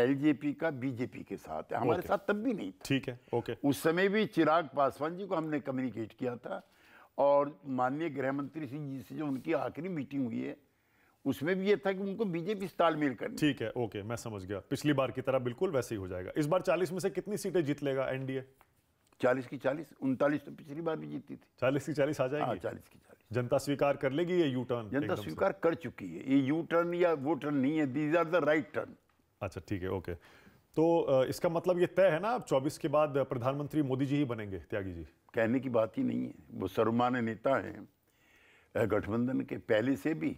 एलजेपी का बीजेपी के साथ है हमारे साथ तब भी नहीं ठीक है ओके उस समय भी चिराग पासवान जी को हमने कम्युनिकेट किया था और माननीय गृह मंत्री सिंह जी से जो उनकी आखिरी मीटिंग हुई है उसमें भी ये था कि उनको बीजेपी से तालमेल करनी ठीक है ओके मैं समझ गया पिछली बार की तरह बिल्कुल वैसे ही हो जाएगा इस बार चालीस में से कितनी सीटें जीत लेगा एनडीए चालीस की चालीस उनतालीस तो पिछली बार भी जीती थी चालीस की चालीस आ जाएगी हाँ, चालीस की चालीस जनता स्वीकार कर लेगी ये यू टर्न जनता स्वीकार कर चुकी है ये यू टर्न या वो टर्न नहीं है these are the right turn अच्छा ठीक है ओके तो इसका मतलब ये तय है ना आप चौबीस के बाद प्रधानमंत्री मोदी जी ही बनेंगे त्यागी जी कहने की बात ही नहीं है वो सर्वमान्य नेता हैं गठबंधन के पहले से भी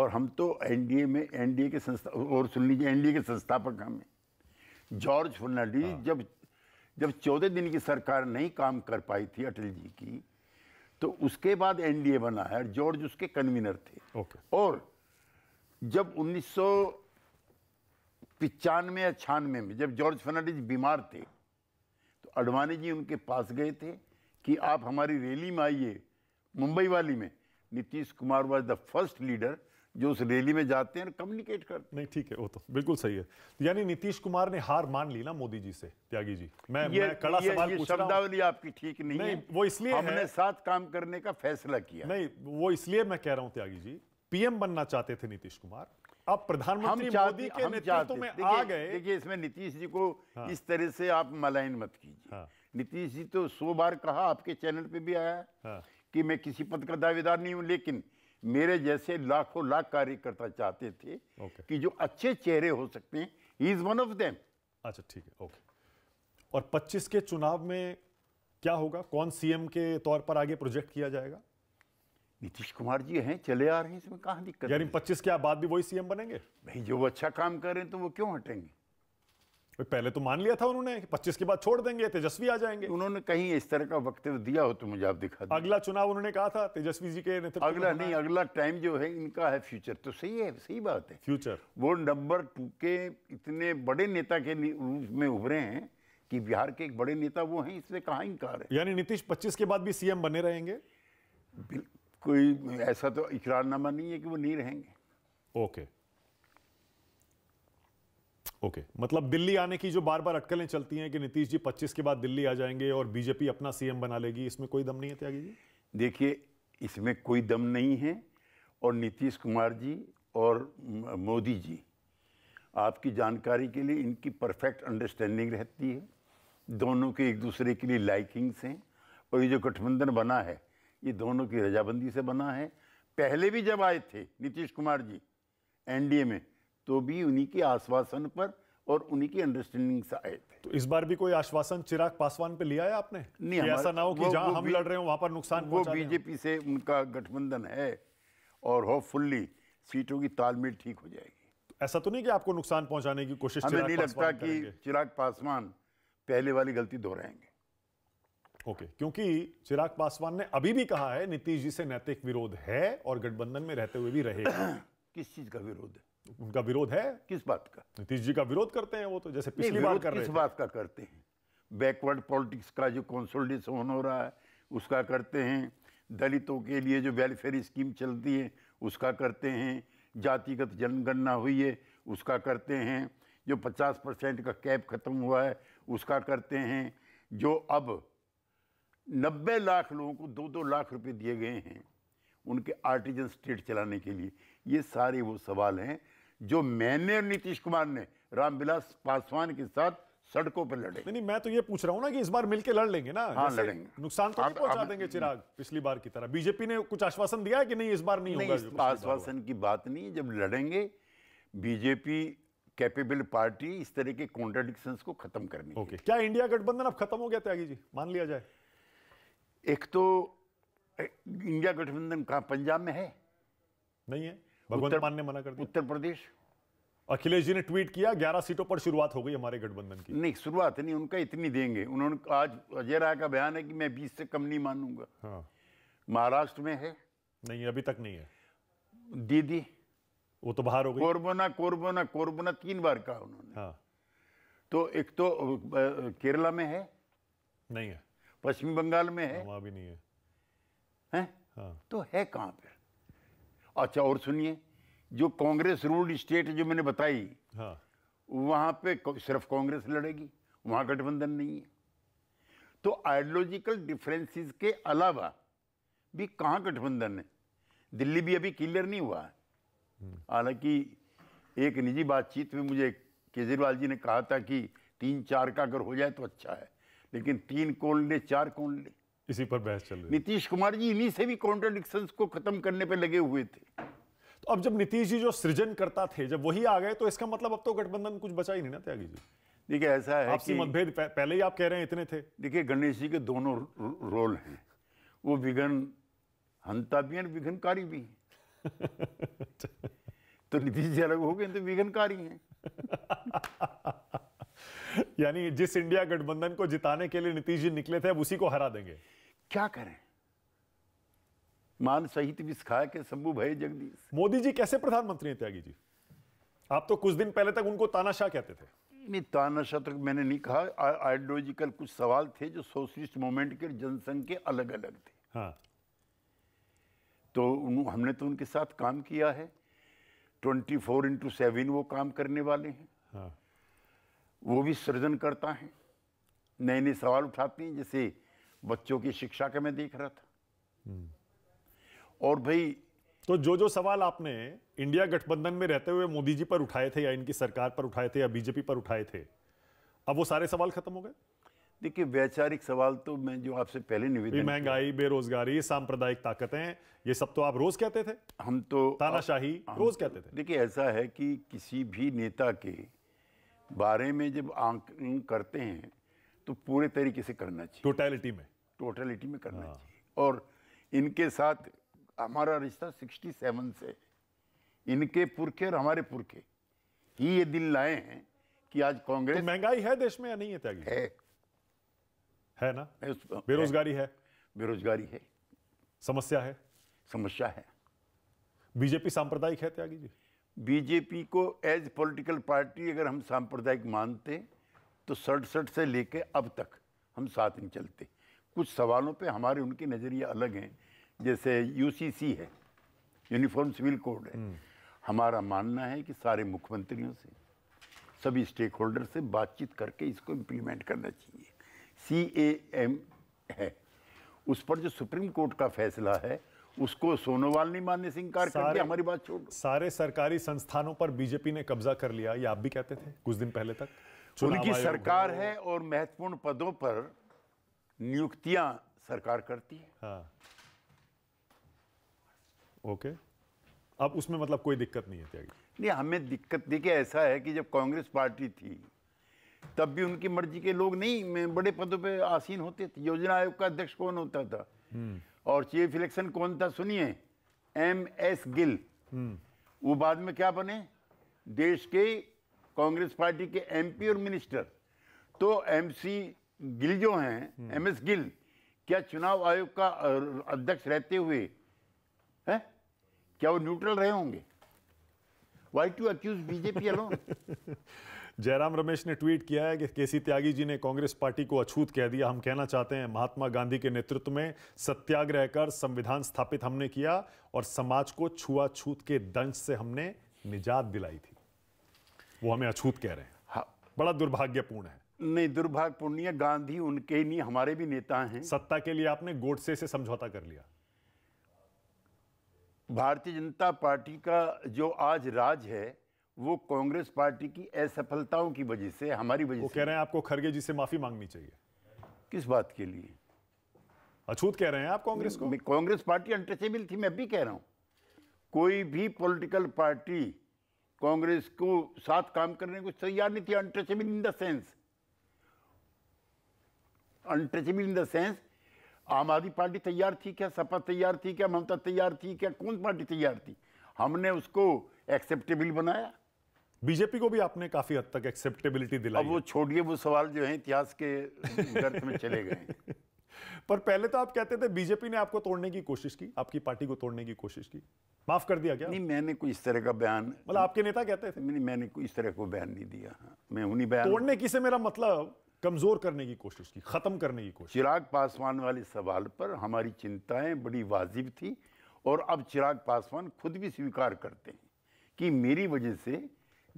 और हम तो एनडीए में एनडीए के संस्था और सुन लीजिए एनडीए के संस्थापक हम हैं जॉर्ज फर्नांडीज हाँ। जब जब चौदह दिन की सरकार नहीं काम कर पाई थी अटल जी की तो उसके बाद एनडीए बना है जॉर्ज उसके कन्वीनर थे ओके। और जब उन्नीस पिचानवे या छियानवे में जब जॉर्ज फर्नांडिस बीमार थे तो अडवाणी जी उनके पास गए थे कि आप हमारी रैली में आइए मुंबई वाली में Nitish Kumar was the first leader जो उस रैली में जाते हैं कम्युनिकेट कर नहीं ठीक है वो तो बिल्कुल सही है यानी नीतीश कुमार ने हार मान ली ना मोदी जी से त्यागी जी मैं ये, मैं कड़ा ये, सवाल ये शब्दावली आपकी ठीक नहीं, नहीं है वो इसलिए हमने साथ काम करने का फैसला किया नहीं वो इसलिए मैं कह रहा हूं त्यागी जी पीएम बनना चाहते थे नीतीश कुमार अब प्रधानमंत्री मोदी के नेतृत्व में आ गए देखिए इसमें नीतीश जी को हाँ। इस तरह से आप मलाइन मत कीजिए हाँ। नीतीश जी तो सो बार कहा आपके चैनल पे भी आया हाँ। कि मैं किसी पद का दावेदार नहीं हूं लेकिन मेरे जैसे लाखों लाख कार्यकर्ता चाहते थे कि जो अच्छे चेहरे हो सकते हैं इज वन ऑफ देम अच्छा ठीक है ओके और 25 के चुनाव में क्या होगा कौन सीएम के तौर पर आगे प्रोजेक्ट किया जाएगा नीतीश कुमार जी हैं चले आ रहे हैं इसमें कहाँ दिक्कत यानी पच्चीस के बाद भी वही सीएम बनेंगे भाई जो अच्छा काम कर रहे हैं तो वो क्यों हटेंगे पहले तो मान लिया था उन्होंने कि 25 के बाद छोड़ देंगे तेजस्वी आ जाएंगे तो उन्होंने कहीं इस तरह का वक्तव्य दिया हो तो मुझे आप दिखा दो अगला चुनाव उन्होंने कहा था तेजस्वी जी के नेतृत्व अगला नहीं अगला टाइम जो है इनका है फ्यूचर तो सही है सही बात है फ्यूचर वो नंबर टू के इतने बड़े नेता के रूप में उभरे हैं कि बिहार के एक बड़े नेता वो है इससे कहा इनकार है यानी नीतीश पच्चीस के बाद भी सीएम बने रहेंगे कोई ऐसा तो इकरारनामा नहीं है कि वो नहीं रहेंगे ओके ओके मतलब दिल्ली आने की जो बार बार अटकलें चलती हैं कि नीतीश जी 25 के बाद दिल्ली आ जाएंगे और बीजेपी अपना सीएम बना लेगी इसमें कोई दम नहीं है त्यागी जी देखिए इसमें कोई दम नहीं है और नीतीश कुमार जी और मोदी जी आपकी जानकारी के लिए इनकी परफेक्ट अंडरस्टैंडिंग रहती है दोनों के एक दूसरे के लिए लाइकिंग्स हैं और ये जो गठबंधन बना है ये दोनों की रजाबंदी से बना है पहले भी जब आए थे नीतीश कुमार जी एनडीए में तो भी उन्हीं के आश्वासन पर और उन्हीं की अंडरस्टैंडिंग से आए थे तो इस बार भी कोई आश्वासन चिराग पासवान पे लिया है आपने नहीं ऐसा ना हो कि जहां हम लड़ रहे हो वहां पर नुकसान वो बीजेपी से उनका गठबंधन है और होपफुल्ली सीटों की तालमेल ठीक हो जाएगी तो ऐसा तो नहीं कि आपको नुकसान पहुंचाने की कोशिश हमें नहीं लगता कि चिराग पासवान पहले वाली गलती दोहराएंगे ओके okay. क्योंकि चिराग पासवान ने अभी भी कहा है नीतीश जी से नैतिक विरोध है और गठबंधन में रहते हुए भी रहेगा किस चीज का विरोध है उनका विरोध है किस बात का नीतीश जी का विरोध करते हैं वो तो जैसे पिछली बार कर रहे बात का करते हैं बैकवर्ड पॉलिटिक्स का जो कंसोलिडेशन हो रहा है उसका करते हैं दलितों के लिए जो वेलफेयर स्कीम चलती है उसका करते हैं जातिगत जनगणना हुई है उसका करते हैं जो पचास परसेंट का कैप खत्म हुआ है उसका करते हैं जो अब नब्बे लाख लोगों को दो दो लाख रुपए दिए गए हैं उनके आर्टिजन स्टेट चलाने के लिए ये सारे वो सवाल हैं जो मैंने और नीतीश कुमार ने रामविलास पासवान के साथ सड़कों पर लड़े नहीं, नहीं मैं तो ये पूछ रहा हूँ ना कि इस बार मिलकर लड़ लेंगे ना हाँ लड़ेंगे नुकसान तो पहुंचा देंगे चिराग पिछली बार की तरह बीजेपी ने कुछ आश्वासन दिया है कि नहीं इस बार नहीं, नहीं होगा आश्वासन की बात नहीं जब लड़ेंगे बीजेपी कैपेबल पार्टी इस तरह के कॉन्ट्राडिक्शन को खत्म करनी ओके क्या इंडिया गठबंधन अब खत्म हो गया त्यागी जी मान लिया जाए एक तो इंडिया गठबंधन कहा पंजाब में है नहीं है भगवंत मान ने मना कर दिया उत्तर प्रदेश अखिलेश जी ने ट्वीट किया 11 सीटों पर शुरुआत हो गई हमारे गठबंधन की नहीं शुरुआत नहीं उनका इतनी देंगे उन्होंने आज अजय राय का बयान है कि मैं 20 से कम नहीं मानूंगा हाँ। महाराष्ट्र में है नहीं अभी तक नहीं है दीदी वो तो बाहर हो गई कोरबोना कोरबोना कोरबोना तीन बार कहा उन्होंने हाँ। तो एक तो केरला में है नहीं है पश्चिम बंगाल में है वहां भी नहीं है हैं हाँ। तो है कहां पर अच्छा और सुनिए जो कांग्रेस रूल्ड स्टेट जो मैंने बताई हाँ। वहां पे सिर्फ कांग्रेस लड़ेगी वहां गठबंधन नहीं है तो आइडियोलॉजिकल डिफरेंसेस के अलावा भी कहां गठबंधन है दिल्ली भी अभी क्लियर नहीं हुआ है हम्म। हालांकि एक निजी बातचीत में मुझे केजरीवाल जी ने कहा था कि तीन चार का अगर हो जाए तो अच्छा है लेकिन तीन कौन ले चार कौन ले इसी पर बहस चल रही नीतीश कुमार जी इन्हीं से भी कॉन्ट्रोडिक्शन को खत्म करने पर लगे हुए थे तो अब जब नीतीश जी जो सृजन करता थे जब वही आ गए तो इसका मतलब अब तो गठबंधन कुछ बचा ही नहीं ना त्यागी जी देखिए ऐसा है आपसी मतभेद पहले ही आप कह रहे हैं इतने थे देखिए गणेश जी के दोनों रोल हैं वो विघन हंता भी हैं विघनकारी भी हैं तो नीतीश जी अलग हो गए तो विघनकारी हैं यानी जिस इंडिया गठबंधन को जिताने के लिए नीतीश जी निकले थे अब उसी को हरा देंगे क्या करें मान सहित विस्खा के शंभू भाई जगदीश मोदी जी कैसे प्रधानमंत्री हैं त्यागी जी आप तो कुछ दिन पहले तक उनको तानाशाह कहते थे नहीं तानाशाह तक मैंने नहीं कहा आइडियोलॉजिकल कुछ सवाल थे जो सोशलिस्ट मूवमेंट के जनसंघ के अलग अलग थे हाँ तो हमने तो उनके साथ काम किया है ट्वेंटी फोर इंटू सेवन वो काम करने वाले हैं हाँ वो भी सृजन करता है नए नए सवाल उठाती हैं जैसे बच्चों की शिक्षा का मैं देख रहा था और भाई तो जो जो सवाल आपने इंडिया गठबंधन में रहते हुए मोदी जी पर उठाए थे या इनकी सरकार पर उठाए थे या बीजेपी पर उठाए थे अब वो सारे सवाल खत्म हो गए देखिए वैचारिक सवाल तो मैं जो आपसे पहले निवेदन महंगाई बेरोजगारी सांप्रदायिक ताकतें ये सब तो आप रोज कहते थे हम तो तानाशाही रोज कहते थे देखिए ऐसा है कि किसी भी नेता के बारे में जब आंकलन करते हैं तो पूरे तरीके से करना चाहिए टोटलिटी में टोटलिटी में करना हाँ। चाहिए और इनके साथ हमारा रिश्ता 67 से इनके पुरखे और हमारे पुरखे ही ये दिन लाए हैं कि आज कांग्रेस तो महंगाई है देश में या नहीं है त्यागी है है ना बेरोजगारी है बेरोजगारी है समस्या है समस्या है बीजेपी सांप्रदायिक है त्यागी जी बीजेपी को एज पॉलिटिकल पार्टी अगर हम सांप्रदायिक मानते तो सड़सठ से लेके अब तक हम साथ नहीं चलते कुछ सवालों पे हमारे उनके नज़रिए अलग हैं जैसे यूसीसी है यूनिफॉर्म सिविल कोड है हम्म। हमारा मानना है कि सारे मुख्यमंत्रियों से सभी स्टेक होल्डर से बातचीत करके इसको इम्प्लीमेंट करना चाहिए सी एम है उस पर जो सुप्रीम कोर्ट का फैसला है उसको सोनोवाल नहीं मानने से इंकार कर दिया हमारी बात छोड़ सारे सरकारी संस्थानों पर बीजेपी ने कब्जा कर लिया ये आप भी कहते थे कुछ दिन पहले तक उनकी सरकार है और महत्वपूर्ण पदों पर नियुक्तियां सरकार करती है हाँ ओके अब उसमें मतलब कोई दिक्कत नहीं है त्यागी नहीं हमें दिक्कत देखिए ऐसा है कि जब कांग्रेस पार्टी थी तब भी उनकी मर्जी के लोग नहीं बड़े पदों पे आसीन होते थे योजना आयोग का अध्यक्ष कौन होता था हम्म। और चीफ इलेक्शन कौन था सुनिए एम एस गिल हम्म। वो बाद में क्या बने देश के कांग्रेस पार्टी के एमपी और मिनिस्टर तो एमसी गिल जो हैं हम्म। एम एस गिल क्या चुनाव आयोग का अध्यक्ष रहते हुए है क्या वो न्यूट्रल रहे होंगे why to accuse BJP alone Jairam Ramesh ने ट्वीट किया है कि केसी त्यागी जी ने कांग्रेस पार्टी को अछूत कह दिया हम कहना चाहते हैं महात्मा गांधी के नेतृत्व में सत्याग्रह कर संविधान स्थापित हमने किया और समाज को छुआछूत के दंश से हमने निजात दिलाई थी वो हमें अछूत कह रहे हैं हाँ। बड़ा दुर्भाग्यपूर्ण है नहीं दुर्भाग्यपूर्ण नहीं है गांधी उनके नहीं हमारे भी नेता हैं सत्ता के लिए आपने गोडसे से समझौता कर लिया भारतीय जनता पार्टी का जो आज राज है वो कांग्रेस पार्टी की असफलताओं की वजह से हमारी वजह से कह रहे हैं आपको खरगे जी से माफी मांगनी चाहिए किस बात के लिए अछूत कह रहे हैं आप कांग्रेस को कांग्रेस पार्टी अनटचेबल थी मैं भी कह रहा हूं कोई भी पॉलिटिकल पार्टी कांग्रेस को साथ काम करने को तैयार नहीं थी untouchable in the sense untouchable in the sense Aam Aadmi party तैयार थी क्या सपा तैयार थी क्या ममता तैयार थी क्या कौन पार्टी तैयार थी हमने उसको एक्सेप्टेबल बनाया बीजेपी को भी आपने काफी हद तक एक्सेप्टेबिलिटी दिलाई अब वो छोड़िए वो सवाल जो है इतिहास के गर्त में चले गए पर पहले तो आप कहते थे बीजेपी ने आपको तोड़ने की कोशिश की आपकी पार्टी को तोड़ने की कोशिश की माफ कर दिया क्या नहीं मैंने कोई इस तरह का बयान मतलब आपके नेता कहते थे नहीं मैंने कोई इस तरह का बयान नहीं दिया हाँ। मैं उन्हीं बयान तोड़ने की से मेरा मतलब कमजोर करने की कोशिश की खत्म करने की कोशिश चिराग पासवान वाले सवाल पर हमारी चिंताएं बड़ी वाजिब थी और अब चिराग पासवान खुद भी स्वीकार करते हैं कि मेरी वजह से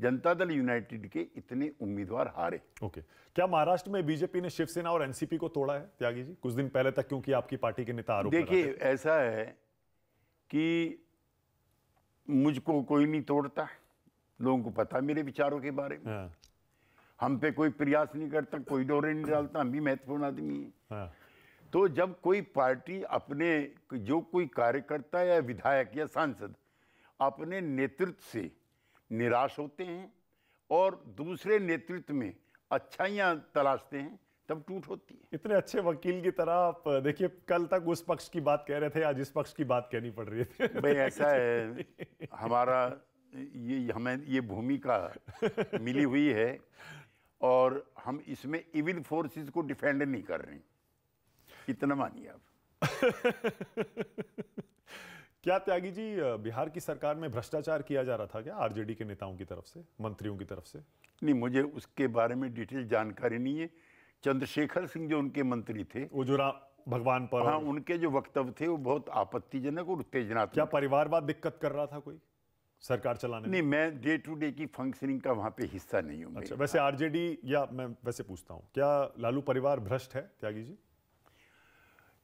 जनता दल यूनाइटेड के इतने उम्मीदवार हारे ओके okay. क्या महाराष्ट्र में बीजेपी ने शिवसेना और एनसीपी को तोड़ा है त्यागी जी कुछ दिन पहले तक क्योंकि आपकी पार्टी के नेता आरोप देखिए ऐसा है कि मुझको कोई नहीं तोड़ता लोगों को पता मेरे विचारों के बारे में हाँ। हम पे कोई प्रयास नहीं करता कोई डोरे नहीं डालता हम भी महत्वपूर्ण आदमी है हाँ। तो जब कोई पार्टी अपने जो कोई कार्यकर्ता या विधायक या सांसद अपने नेतृत्व से निराश होते हैं और दूसरे नेतृत्व में अच्छाइयाँ तलाशते हैं तब टूट होती है इतने अच्छे वकील की तरह आप देखिए कल तक उस पक्ष की बात कह रहे थे आज इस पक्ष की बात कहनी पड़ रही है भाई ऐसा है हमारा ये हमें ये भूमिका मिली हुई है और हम इसमें इविल फोर्सेस को डिफेंड नहीं कर रहे इतना मानिए आप क्या त्यागी जी बिहार की सरकार में भ्रष्टाचार किया जा रहा था क्या आरजेडी के नेताओं की तरफ से मंत्रियों की तरफ से नहीं मुझे उसके बारे में डिटेल जानकारी नहीं है चंद्रशेखर सिंह जो उनके मंत्री थे वो जो भगवान पर हाँ उनके जो वक्तव्य थे वो बहुत आपत्तिजनक और उत्तेजनात्मक क्या परिवारवाद दिक्कत कर रहा था कोई सरकार चलाने नहीं मैं डे टू डे की फंक्शनिंग का वहाँ पे हिस्सा नहीं हूँ अच्छा वैसे आरजेडी या मैं वैसे पूछता हूँ क्या लालू परिवार भ्रष्ट है त्यागी जी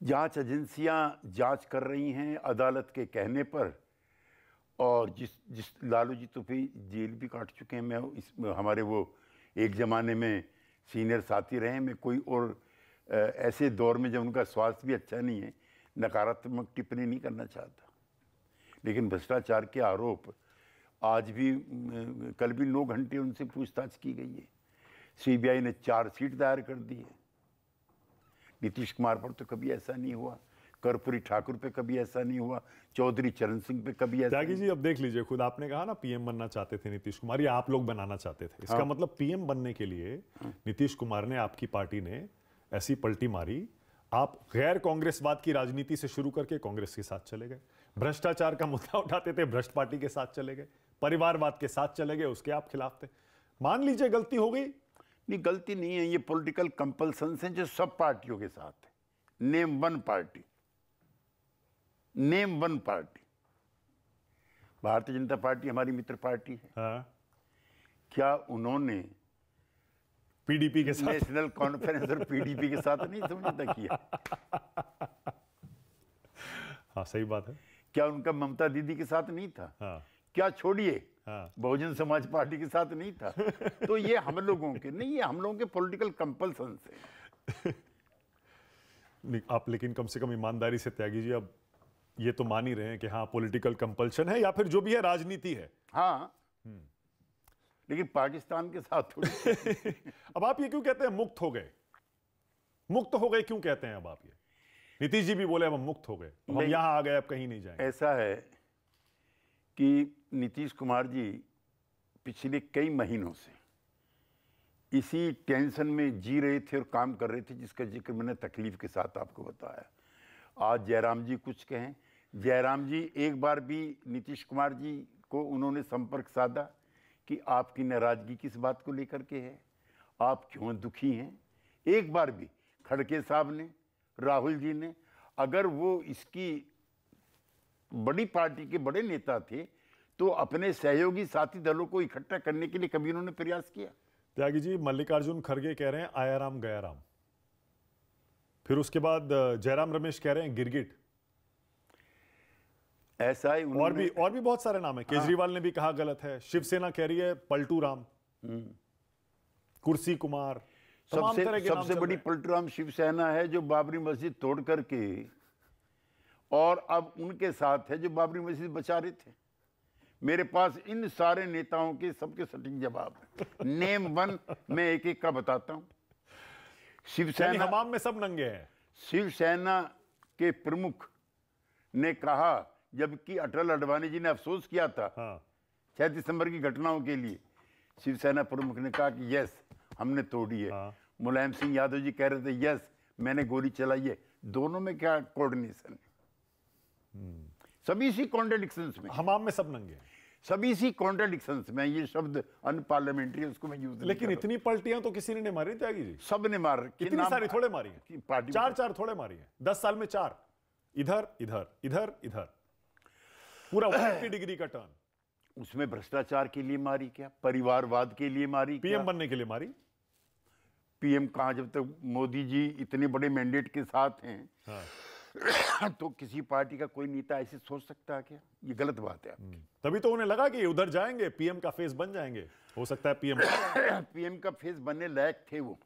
जांच एजेंसियां जांच कर रही हैं अदालत के कहने पर और जिस जिस लालू जी तो फिर जेल भी काट चुके हैं मैं इस हमारे वो एक ज़माने में सीनियर साथी रहे मैं कोई और ऐसे दौर में जब उनका स्वास्थ्य भी अच्छा नहीं है नकारात्मक टिप्पणी नहीं करना चाहता लेकिन भ्रष्टाचार के आरोप आज भी कल भी नौ घंटे उनसे पूछताछ की गई है सीबीआई ने चार्जशीट दायर कर दी है नीतीश कुमार पर तो कभी ऐसा नहीं हुआ कर्पूरी ठाकुर पे कभी ऐसा नहीं हुआ चौधरी चरण सिंह पे कभी ऐसा त्यागी जी अब देख लीजिए खुद आपने कहा ना पीएम बनना चाहते थे नीतीश कुमार या आप लोग बनाना चाहते थे इसका हाँ। मतलब पीएम बनने के लिए हाँ। नीतीश कुमार ने आपकी पार्टी ने ऐसी पलटी मारी आप गैर कांग्रेसवाद की राजनीति से शुरू करके कांग्रेस के साथ चले गए भ्रष्टाचार का मुद्दा उठाते थे भ्रष्ट पार्टी के साथ चले गए परिवारवाद के साथ चले गए उसके आप खिलाफ थे मान लीजिए गलती हो गई नहीं गलती नहीं है ये पॉलिटिकल कंपल्सन है जो सब पार्टियों के साथ है name one party name one party Bharatiya Janata party हमारी मित्र पार्टी है हाँ। क्या उन्होंने पीडीपी के साथ नेशनल कॉन्फ्रेंस और पीडीपी के साथ नहीं समझौता किया हाँ सही बात है क्या उनका ममता दीदी के साथ नहीं था हाँ। क्या छोड़िए हाँ। बहुजन समाज पार्टी के साथ नहीं था तो ये हम लोगों के नहीं ये हम लोगों के पॉलिटिकल कंपल्सन से आप लेकिन कम से कम ईमानदारी से त्यागी जी अब ये तो मान ही रहे हैं कि हाँ पॉलिटिकल कंपल्शन है या फिर जो भी है राजनीति है हाँ हम्म। लेकिन पाकिस्तान के साथ अब आप ये क्यों कहते हैं मुक्त हो गए मुक्त हो गए क्यों कहते हैं अब आप ये नीतीश जी भी बोले अब हम मुक्त हो गए हम यहां आ गए अब कहीं नहीं जाए ऐसा है कि नीतीश कुमार जी पिछले कई महीनों से इसी टेंशन में जी रहे थे और काम कर रहे थे जिसका जिक्र मैंने तकलीफ़ के साथ आपको बताया आज जयराम जी कुछ कहें जयराम जी एक बार भी नीतीश कुमार जी को उन्होंने संपर्क साधा कि आपकी नाराज़गी किस बात को लेकर के है आप क्यों दुखी हैं एक बार भी खड़के साहब ने राहुल जी ने अगर वो इसकी बड़ी पार्टी के बड़े नेता थे तो अपने सहयोगी साथी दलों को इकट्ठा करने के लिए कभी उन्होंने प्रयास किया त्यागी जी मल्लिकार्जुन खड़गे कह रहे हैं गया राम फिर उसके बाद जयराम रमेश कह रहे हैं गिरगिट ऐसा ही और भी और भी बहुत सारे नाम है हाँ। केजरीवाल ने भी कहा गलत है शिवसेना कह रही है पलटू राम हम्म। कुर्सी कुमार सबसे सबसे बड़ी पलटू राम शिवसेना है जो बाबरी मस्जिद तोड़ करके और अब उनके साथ है जो बाबरी मस्जिद बचा रहे थे मेरे पास इन सारे नेताओं के सबके सटीक जवाब नेम वन मैं एक एक का बताता हूं शिवसेना हमाम में सब नंगे हैं शिवसेना के प्रमुख ने कहा जबकि अटल अडवाणी जी ने अफसोस किया था हाँ। छह दिसंबर की घटनाओं के लिए शिवसेना प्रमुख ने कहा कि यस हमने तोड़ी है हाँ। मुलायम सिंह यादव जी कह रहे थे यस मैंने गोली चलाई है दोनों में क्या कोऑर्डिनेशन है सभी इसी कॉन्ट्रेडिक्शन में हमाम में सब नंगे सभी इसी कॉन्ट्रेडिक्शन में ये शब्द अनपार्लियामेंट्री उसको मैं यूज लेकिन इतनी पलटियां तो किसी ने नहीं मारी त्यागी जी सब ने मार कितनी सारी थोड़े मारी है पार्टी चार चार थोड़े मारी है दस साल में चार इधर इधर इधर इधर पूरा डिग्री का टर्न उसमें भ्रष्टाचार के लिए मारी क्या परिवारवाद के लिए मारी पीएम बनने के लिए मारी पीएम कहा जब तक मोदी जी इतने बड़े मैंडेट के साथ हैं हाँ। तो किसी पार्टी का कोई नेता ऐसे सोच सकता है क्या ये गलत बात है हम्म। तभी तो उन्हें लगा कि उधर जाएंगे पीएम का फेस बन जाएंगे हो सकता है पीएम पीएम का फेस बनने लायक थे वो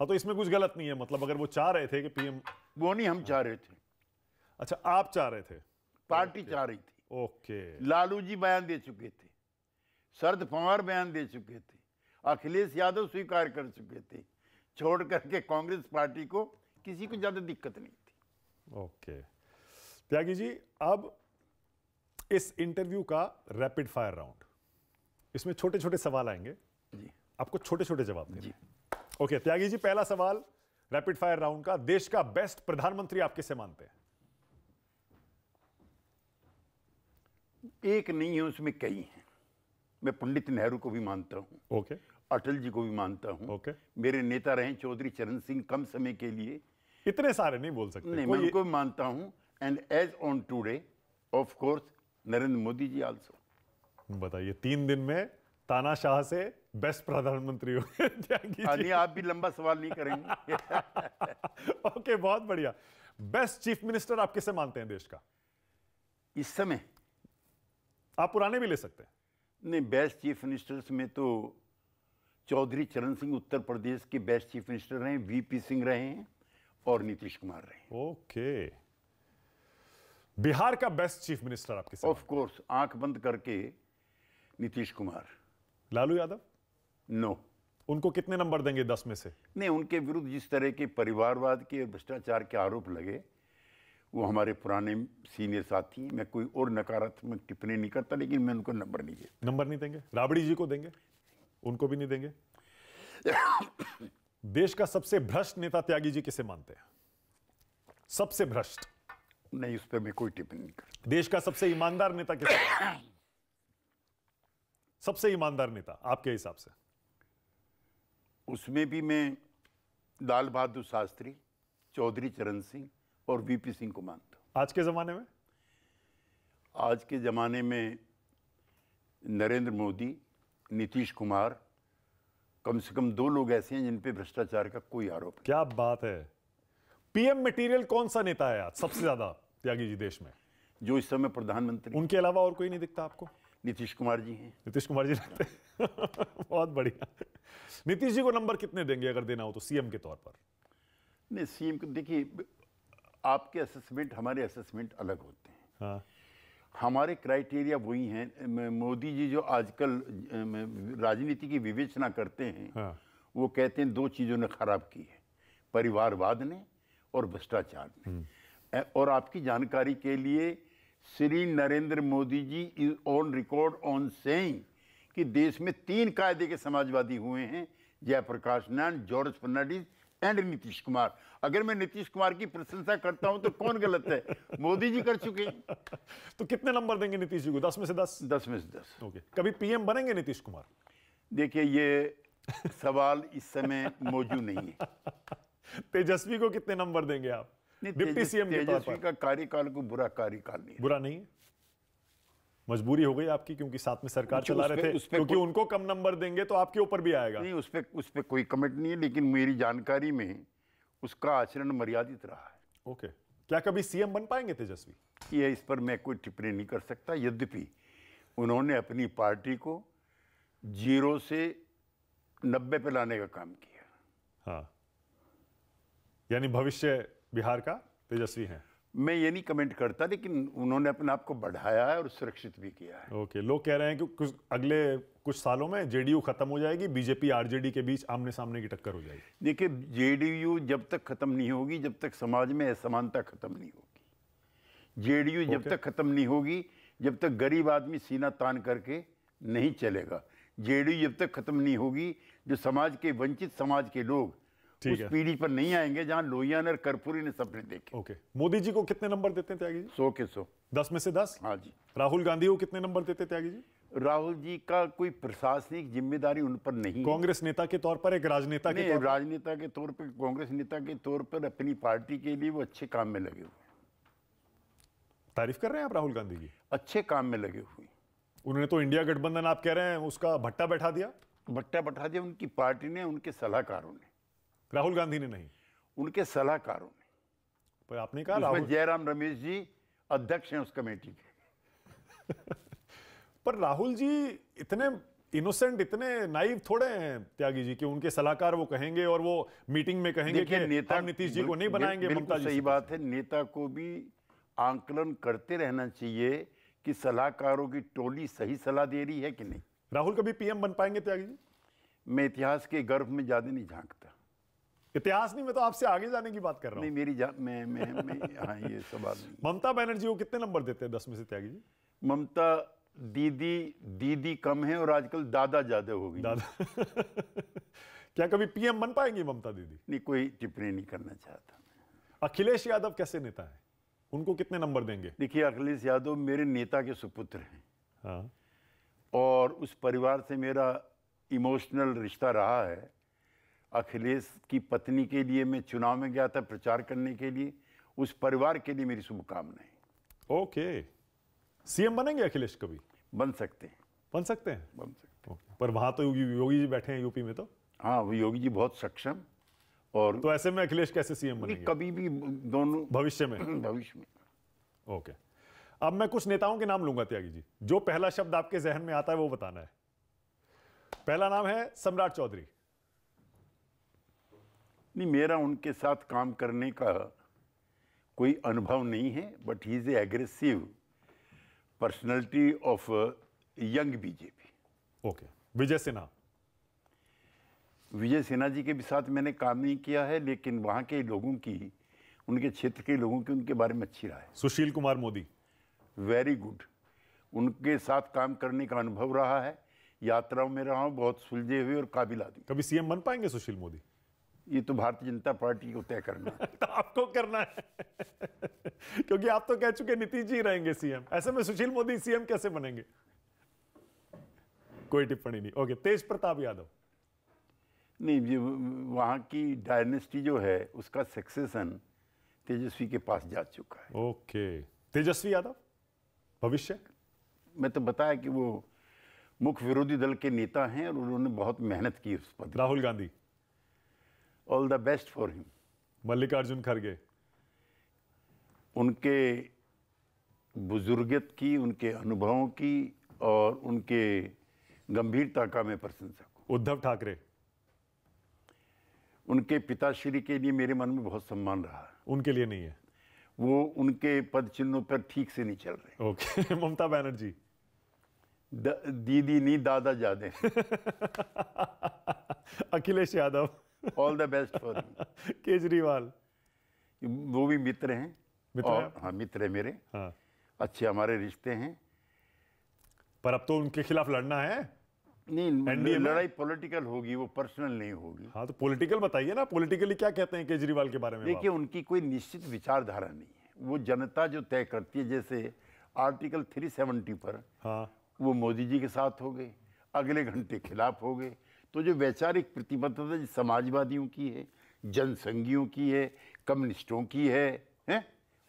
हाँ तो इसमें कुछ गलत नहीं है मतलब अगर वो चाह रहे थे कि पीएम वो नहीं हम चाह रहे थे अच्छा आप चाह रहे थे पार्टी चाह रही थी ओके लालू जी बयान दे चुके थे शरद पवार बयान दे चुके थे अखिलेश यादव स्वीकार कर चुके थे छोड़ करके कांग्रेस पार्टी को किसी को ज्यादा दिक्कत नहीं ओके त्यागी जी अब इस इंटरव्यू का रैपिड फायर राउंड इसमें छोटे छोटे सवाल आएंगे जी आपको छोटे छोटे जवाब देने ओके त्यागी जी पहला सवाल रैपिड फायर राउंड का देश का बेस्ट प्रधानमंत्री आप किसे मानते हैं एक नहीं है उसमें कई हैं मैं पंडित नेहरू को भी मानता हूं ओके okay. अटल जी को भी मानता हूं ओके okay. मेरे नेता रहे चौधरी चरण सिंह कम समय के लिए इतने सारे नहीं बोल सकते नहीं, मैं उनको मानता हूं and as on today of course Narendra Modi ji also बताइए तीन दिन में तानाशाह से बेस्ट प्रधानमंत्री हो आप भी लंबा सवाल नहीं करेंगे ओके बहुत बढ़िया बेस्ट चीफ मिनिस्टर आप किसे मानते हैं देश का इस समय आप पुराने भी ले सकते हैं नहीं बेस्ट चीफ मिनिस्टर्स में तो चौधरी चरण सिंह उत्तर प्रदेश के बेस्ट चीफ मिनिस्टर रहे वीपी सिंह रहे हैं और नीतीश कुमार रहे ओके बिहार का बेस्ट चीफ मिनिस्टर आपके साथ ऑफ कोर्स आंख बंद करके नीतीश कुमार लालू यादव नो no. उनको कितने नंबर देंगे दस में से नहीं उनके विरुद्ध जिस तरह के परिवारवाद के और भ्रष्टाचार के आरोप लगे वो हमारे पुराने सीनियर साथी हैं मैं कोई और नकारात्मक टिप्पणी नहीं करता लेकिन मैं उनको नंबर नहीं देता नंबर नहीं देंगे राबड़ी जी को देंगे उनको भी नहीं देंगे देश का सबसे भ्रष्ट नेता त्यागी जी किसे मानते हैं सबसे भ्रष्ट नहीं उस पर मैं कोई टिप्पणी नहीं कर देश का सबसे ईमानदार नेता किसे सबसे ईमानदार नेता आपके हिसाब से उसमें भी मैं लाल बहादुर शास्त्री चौधरी चरण सिंह और वीपी सिंह को मानता हूं आज के ज़माने में आज के ज़माने में नरेंद्र मोदी नीतीश कुमार कम से कम दो लोग ऐसे हैं जिन पे भ्रष्टाचार का कोई आरोप क्या बात है पीएम मटेरियल कौन सा नेता है आज सबसे ज्यादा त्यागी जी देश में जो इस समय प्रधानमंत्री उनके अलावा और कोई नहीं दिखता आपको नीतीश कुमार जी हैं नीतीश कुमार जी लगते बहुत बढ़िया नीतीश जी को नंबर कितने देंगे अगर देना हो तो सीएम के तौर पर नहीं सीएम देखिए आपके असेसमेंट हमारे असेसमेंट अलग होते हैं हाँ हमारे क्राइटेरिया वही हैं मोदी जी जो आजकल राजनीति की विवेचना करते हैं हाँ। वो कहते हैं दो चीज़ों ने खराब की है परिवारवाद ने और भ्रष्टाचार ने हम्म। और आपकी जानकारी के लिए Shri Narendra Modi ji is on record on saying कि देश में तीन कायदे के समाजवादी हुए हैं जयप्रकाश नारायण जॉर्ज फर्नाडिस एंड नीतीश कुमार अगर मैं नीतीश कुमार की प्रशंसा करता हूं तो कौन गलत है मोदी जी कर चुके तो कितने नंबर देंगे नीतीश जी को दस में से दस दस में से दस ओके okay. कभी पीएम बनेंगे नीतीश कुमार देखिए ये सवाल इस समय मौजूद नहीं है तेजस्वी को कितने नंबर देंगे आप डिप्टी सीएम तेजस्वी का कार्यकाल को बुरा कार्यकाल नहीं बुरा नहीं है मजबूरी हो गई आपकी क्योंकि साथ में सरकार चला रहे थे क्योंकि उनको कम नंबर देंगे तो आपके ऊपर भी आएगा नहीं उस पर उस पर कोई कमेंट नहीं है लेकिन मेरी जानकारी में उसका आचरण मर्यादित रहा है ओके क्या कभी सीएम बन पाएंगे तेजस्वी ये इस पर मैं कोई टिप्पणी नहीं कर सकता यद्यपि उन्होंने अपनी पार्टी को जीरो से नब्बे पे लाने का काम किया हाँ यानी भविष्य बिहार का तेजस्वी है मैं ये नहीं कमेंट करता लेकिन उन्होंने अपने आप को बढ़ाया है और सुरक्षित भी किया है ओके लोग कह रहे हैं कि कुछ अगले कुछ सालों में जेडीयू खत्म हो जाएगी बीजेपी आरजेडी के बीच आमने सामने की टक्कर हो जाएगी देखिए जेडीयू जब तक खत्म नहीं होगी जब तक समाज में असमानता खत्म नहीं होगी जेडीयू okay. जब तक खत्म नहीं होगी जब तक गरीब आदमी सीना तान करके नहीं चलेगा जेडीयू जब तक खत्म नहीं होगी जो समाज के वंचित समाज के लोग उस पीढ़ी पर नहीं आएंगे जहां लोहिया ने कर्पूरी ने सपने देखे ओके मोदी जी को कितने नंबर देते हैं त्यागी जी सो के सो दस में से दस हाँ जी राहुल गांधी को कितने नंबर देते हैं त्यागी जी राहुल जी का कोई प्रशासनिक जिम्मेदारी उन पर नहीं कांग्रेस नेता के तौर पर एक राजनेता के तौर राजनेता के तौर पर कांग्रेस नेता के तौर पर अपनी पार्टी के लिए वो अच्छे काम में लगे हुए तारीफ कर रहे हैं आप राहुल गांधी की अच्छे काम में लगे हुए उन्होंने तो इंडिया गठबंधन आप कह रहे हैं उसका भट्टा बैठा दिया भट्टा बैठा दिया उनकी पार्टी ने उनके सलाहकारों ने राहुल गांधी ने नहीं उनके सलाहकारों ने पर आपने कहा राहुल जयराम रमेश जी अध्यक्ष हैं उस कमेटी के पर राहुल जी इतने इनोसेंट इतने नाइव थोड़े हैं त्यागी जी कि उनके सलाहकार वो कहेंगे और वो मीटिंग में कहेंगे कि नेता नीतीश जी को नहीं बनाएंगे ममता जी सही बात है नेता को भी आंकलन करते रहना चाहिए कि सलाहकारों की टोली सही सलाह दे रही है कि नहीं राहुल कभी पीएम बन पाएंगे त्यागी जी मैं इतिहास के गर्भ में ज्यादा नहीं झांकता इतिहास नहीं मैं तो आपसे आगे जाने की बात कर रहा हूँ मेरी जा मैं मैं, मैं हाँ ये सवाल ममता बनर्जी को कितने नंबर देते हैं दस में से त्यागी जी ममता दीदी दीदी कम है और आजकल दादा ज्यादा होगी दादा क्या कभी पीएम बन पाएंगी ममता दीदी नहीं कोई टिप्पणी नहीं करना चाहता अखिलेश यादव कैसे नेता है उनको कितने नंबर देंगे देखिए अखिलेश यादव मेरे नेता के सुपुत्र हैं हाँ। और उस परिवार से मेरा इमोशनल रिश्ता रहा है अखिलेश की पत्नी के लिए मैं चुनाव में गया था प्रचार करने के लिए उस परिवार के लिए मेरी शुभकामनाएं ओके सीएम बनेंगे अखिलेश कभी बन सकते हैं बन सकते हैं बन सकते हैं पर वहां तो योगी जी बैठे हैं यूपी में तो हाँ वो योगी जी बहुत सक्षम और तो ऐसे में अखिलेश कैसे सीएम बनेंगे कभी भी दोनों भविष्य में भविष्य में ओके अब मैं कुछ नेताओं के नाम लूंगा त्यागी जी जो पहला शब्द आपके जहन में आता है वो बताना है पहला नाम है सम्राट चौधरी नहीं मेरा उनके साथ काम करने का कोई अनुभव नहीं है but he is a aggressive personality of young BJP okay Vijay Sinha Vijay Sinha ji के भी साथ मैंने काम नहीं किया है लेकिन वहाँ के लोगों की उनके क्षेत्र के लोगों की उनके बारे में अच्छी राय सुशील कुमार मोदी वेरी गुड उनके साथ काम करने का अनुभव रहा है यात्राओं में रहा हूँ बहुत सुलझे हुए और काबिल आदमी कभी सीएम बन पाएंगे सुशील मोदी ये तो भारतीय जनता पार्टी को तय करना तो आपको करना है क्योंकि आप तो कह चुके नीतीश जी रहेंगे सीएम ऐसे में सुशील मोदी सीएम कैसे बनेंगे कोई टिप्पणी नहीं ओके तेज प्रताप यादव नहीं वहां की डायनेस्टी जो है उसका सक्सेसन तेजस्वी के पास जा चुका है ओके तेजस्वी यादव भविष्य मैं तो बताया कि वो मुख्य विरोधी दल के नेता हैं और उन्होंने बहुत मेहनत की उस पर Rahul Gandhi all the best for him Mallikarjun खड़गे उनके बुजुर्गत की उनके अनुभवों की और उनके गंभीरता का मैं प्रशंसा उद्धव ठाकरे उनके पिताश्री के लिए मेरे मन में बहुत सम्मान रहा उनके लिए नहीं है वो उनके पद चिन्हों पर ठीक से नहीं चल रहे ओके ममता बनर्जी दीदी नहीं दादा ज्यादा Akhilesh Yadav all the best for Kejriwal वो भी मित्र हैं मित्र और, हाँ मित्र है मेरे हाँ अच्छे हमारे रिश्ते हैं पर अब तो उनके खिलाफ लड़ना है नहीं लड़ाई पॉलिटिकल होगी वो पर्सनल नहीं होगी हाँ तो पॉलिटिकल बताइए ना पॉलिटिकली क्या कहते हैं केजरीवाल के बारे में देखिए उनकी कोई निश्चित विचारधारा नहीं है वो जनता जो तय करती है जैसे आर्टिकल 370 पर हाँ वो मोदी जी के साथ हो गए अगले घंटे खिलाफ हो गए तो जो वैचारिक प्रतिबद्धता समाजवादियों की है जनसंघियों की है कम्युनिस्टों की है हैं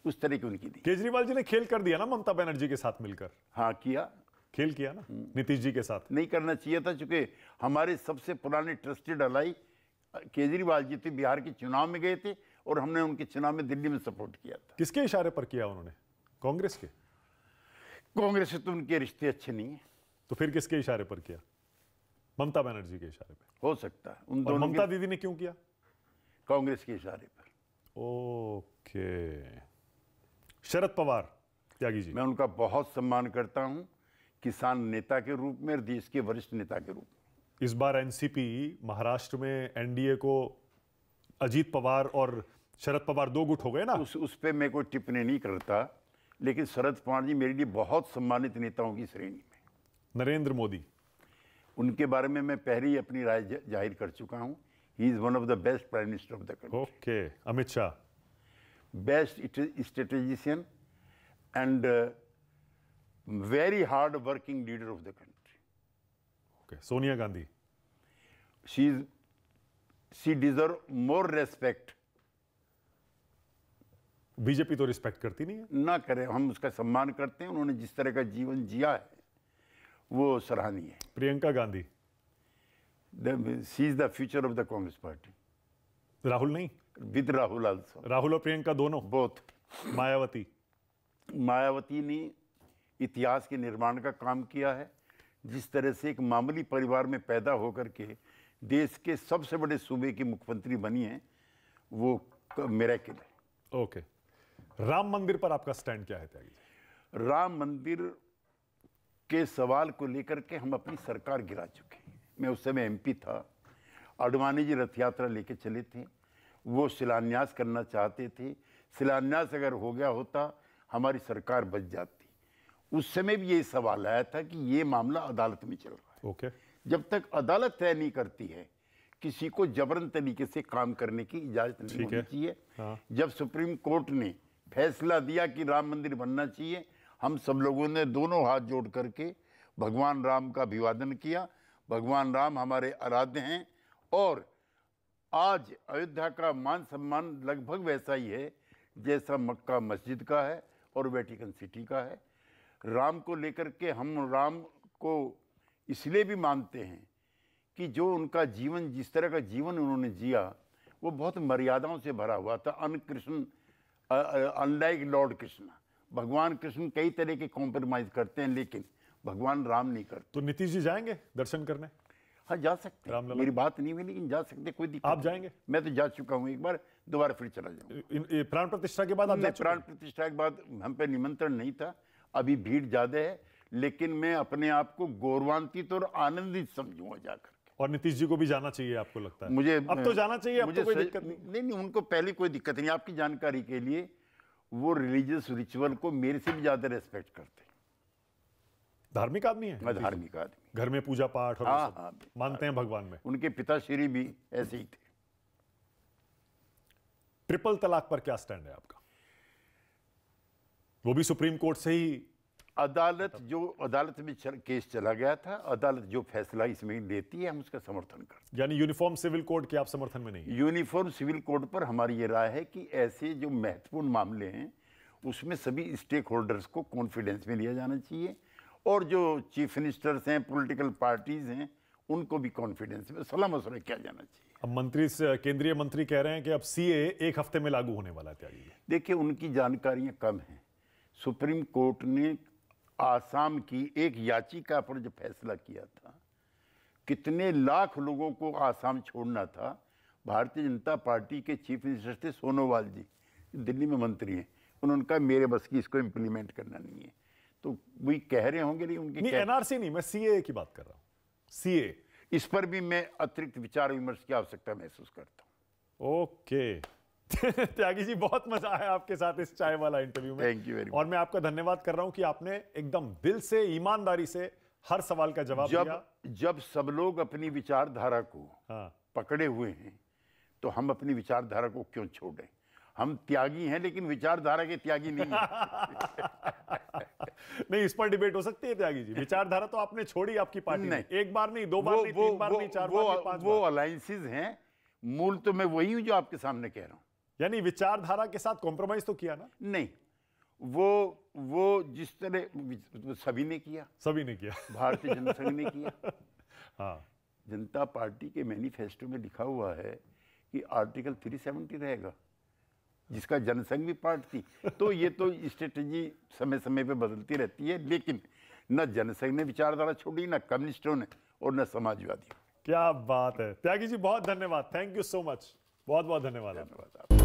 उस तरह की उनकी थी केजरीवाल जी ने खेल कर दिया ना ममता बनर्जी के साथ मिलकर हाँ किया खेल किया ना हम्म। नीतीश जी के साथ नहीं करना चाहिए था चूंकि हमारे सबसे पुराने ट्रस्टेड अलाई केजरीवाल जी थे बिहार के चुनाव में गए थे और हमने उनके चुनाव में दिल्ली में सपोर्ट किया था किसके इशारे पर किया उन्होंने कांग्रेस के कांग्रेस से तो उनके रिश्ते अच्छे नहीं है तो फिर किसके इशारे पर किया ममता बनर्जी के इशारे पे हो सकता है उन दोनों ममता दीदी ने क्यों किया कांग्रेस के इशारे पर ओके शरद पवार त्यागी जी मैं उनका बहुत सम्मान करता हूं किसान नेता के रूप में और देश के वरिष्ठ नेता के रूप में इस बार एनसीपी महाराष्ट्र में एनडीए को अजीत पवार और शरद पवार दो गुट हो गए ना उस उस पर मैं कोई टिप्पणी नहीं करता लेकिन शरद पवार जी मेरे लिए बहुत सम्मानित नेताओं की श्रेणी में नरेंद्र मोदी उनके बारे में मैं पहले ही अपनी राय जाहिर कर चुका हूँ he is one of the best prime minister of the country okay Amit Shah best strategician and very hard working leader of the country okay Sonia Gandhi she is she deserve more respect BJP तो रिस्पेक्ट करती नहीं है ना करें हम उसका सम्मान करते हैं उन्होंने जिस तरह का जीवन जिया है वो सराहनीय है Priyanka Gandhi sees the future of the Congress party Rahul नहीं विद राहुल आल्सो राहुल और प्रियंका दोनों बहुत मायावती मायावती ने इतिहास के निर्माण का काम किया है जिस तरह से एक मामूली परिवार में पैदा होकर के देश के सबसे बड़े सूबे की मुख्यमंत्री बनी है वो मेरेकिल है ओके राम मंदिर पर आपका स्टैंड क्या है त्यागी राम मंदिर के सवाल को लेकर के हम अपनी सरकार गिरा चुके हैं मैं उस समय एमपी था आडवाणी जी रथ यात्रा लेके चले थे वो शिलान्यास करना चाहते थे शिलान्यास अगर हो गया होता हमारी सरकार बच जाती उस समय भी ये सवाल आया था कि ये मामला अदालत में चल रहा है okay. जब तक अदालत तय नहीं करती है किसी को जबरन तरीके से काम करने की इजाज़त नहीं होनी चाहिए हाँ। जब सुप्रीम कोर्ट ने फैसला दिया कि राम मंदिर बनना चाहिए हम सब लोगों ने दोनों हाथ जोड़ करके भगवान राम का अभिवादन किया भगवान राम हमारे आराध्य हैं और आज अयोध्या का मान सम्मान लगभग वैसा ही है जैसा मक्का मस्जिद का है और वेटिकन सिटी का है राम को लेकर के हम राम को इसलिए भी मानते हैं कि जो उनका जीवन जिस तरह का जीवन उन्होंने जिया वो बहुत मर्यादाओं से भरा हुआ था अन कृष्ण अनलाइक लॉर्ड कृष्णा भगवान कृष्ण कई तरह के कॉम्प्रोमाइज करते हैं लेकिन भगवान राम नहीं करते तो नीतीश जी जाएंगे दर्शन करने हाँ जा सकते हैं मेरी बात नहीं हुई लेकिन जा सकते कोई दिक्कत आप जाएंगे मैं तो जा चुका हूँ एक बार दोबारा फिर चला जाऊंगा प्राण प्रतिष्ठा के बाद आप प्राण प्रतिष्ठा के बाद हम पे निमंत्रण नहीं था अभी भीड़ ज्यादा है लेकिन मैं अपने आप को गौरवान्वित और आनंदित समझूंगा जाकर और नीतीश जी को भी जाना चाहिए आपको लगता है मुझे अब तो जाना चाहिए मुझे तो कोई दिक्कत नहीं नहीं नहीं उनको पहले कोई दिक्कत नहीं आपकी जानकारी के लिए वो रिलीजियस रिचुअल को मेरे से भी ज़्यादा रेस्पेक्ट करते धार्मिक आदमी है मैं धार्मिक आदमी घर में पूजा पाठ और हाँ, हाँ, मानते हैं भगवान में उनके पिताश्री भी ऐसे ही थे ट्रिपल तलाक पर क्या स्टैंड है आपका वो भी सुप्रीम कोर्ट से ही अदालत जो अदालत में चल, केस चला गया था अदालत जो फैसला इसमें लेती है हम उसका समर्थन करते हैं यानी यूनिफॉर्म सिविल कोड के आप समर्थन में नहीं यूनिफॉर्म सिविल कोड पर हमारी ये राय है कि ऐसे जो महत्वपूर्ण मामले हैं उसमें सभी स्टेक होल्डर्स को कॉन्फिडेंस में लिया जाना चाहिए और जो चीफ मिनिस्टर्स हैं पोलिटिकल पार्टीज हैं उनको भी कॉन्फिडेंस में सलाह मशुरा किया जाना चाहिए अब मंत्री केंद्रीय मंत्री कह रहे हैं कि अब सी एक हफ्ते में लागू होने वाला है तैयारी देखिए उनकी जानकारियाँ कम हैं सुप्रीम कोर्ट ने आसाम की एक याचिका पर जो फैसला किया था कितने लाख लोगों को आसाम छोड़ना था भारतीय जनता पार्टी के चीफ मिनिस्टर थे सोनोवाल जी दिल्ली में मंत्री हैं उन्होंने कहा मेरे बस की इसको इम्प्लीमेंट करना नहीं है तो वही कह रहे होंगे नहीं उनकी नहीं एनआरसी नहीं मैं सीए की बात कर रहा हूं सीए इस पर भी मैं अतिरिक्त विचार विमर्श की आवश्यकता महसूस करता हूँ ओके okay. त्यागी जी बहुत मजा आया आपके साथ इस चाय वाला इंटरव्यू में थैंक यू वेरी और मैं आपका धन्यवाद कर रहा हूं कि आपने एकदम दिल से ईमानदारी से हर सवाल का जवाब जब दिया। जब सब लोग अपनी विचारधारा को हाँ। पकड़े हुए हैं तो हम अपनी विचारधारा को क्यों छोड़ें हम त्यागी हैं लेकिन विचारधारा के त्यागी नहीं नहीं इस पर डिबेट हो सकती है त्यागी जी विचारधारा तो आपने छोड़ी आपकी पार्टी नहीं एक बार नहीं दो बार नहीं तीन बार नहीं चार वो, बार नहीं पांच वो अलायंसेज हैं मूल तो मैं वही हूं जो आपके सामने कह रहा हूं यानी विचारधारा के साथ कॉम्प्रोमाइज तो किया ना नहीं वो वो जिस तरह सभी ने किया सभी ने किया भारतीय जनसंघ ने किया हाँ जनता पार्टी के मैनिफेस्टो में लिखा हुआ है कि आर्टिकल 370 रहेगा जिसका जनसंघ भी पार्ट थी तो ये तो स्ट्रेटजी समय समय पे बदलती रहती है लेकिन न जनसंघ ने विचारधारा छोड़ी न कम्युनिस्टों ने और न समाजवादियों क्या बात है त्यागी जी बहुत धन्यवाद थैंक यू सो मच बहुत बहुत धन्यवाद धन्यवाद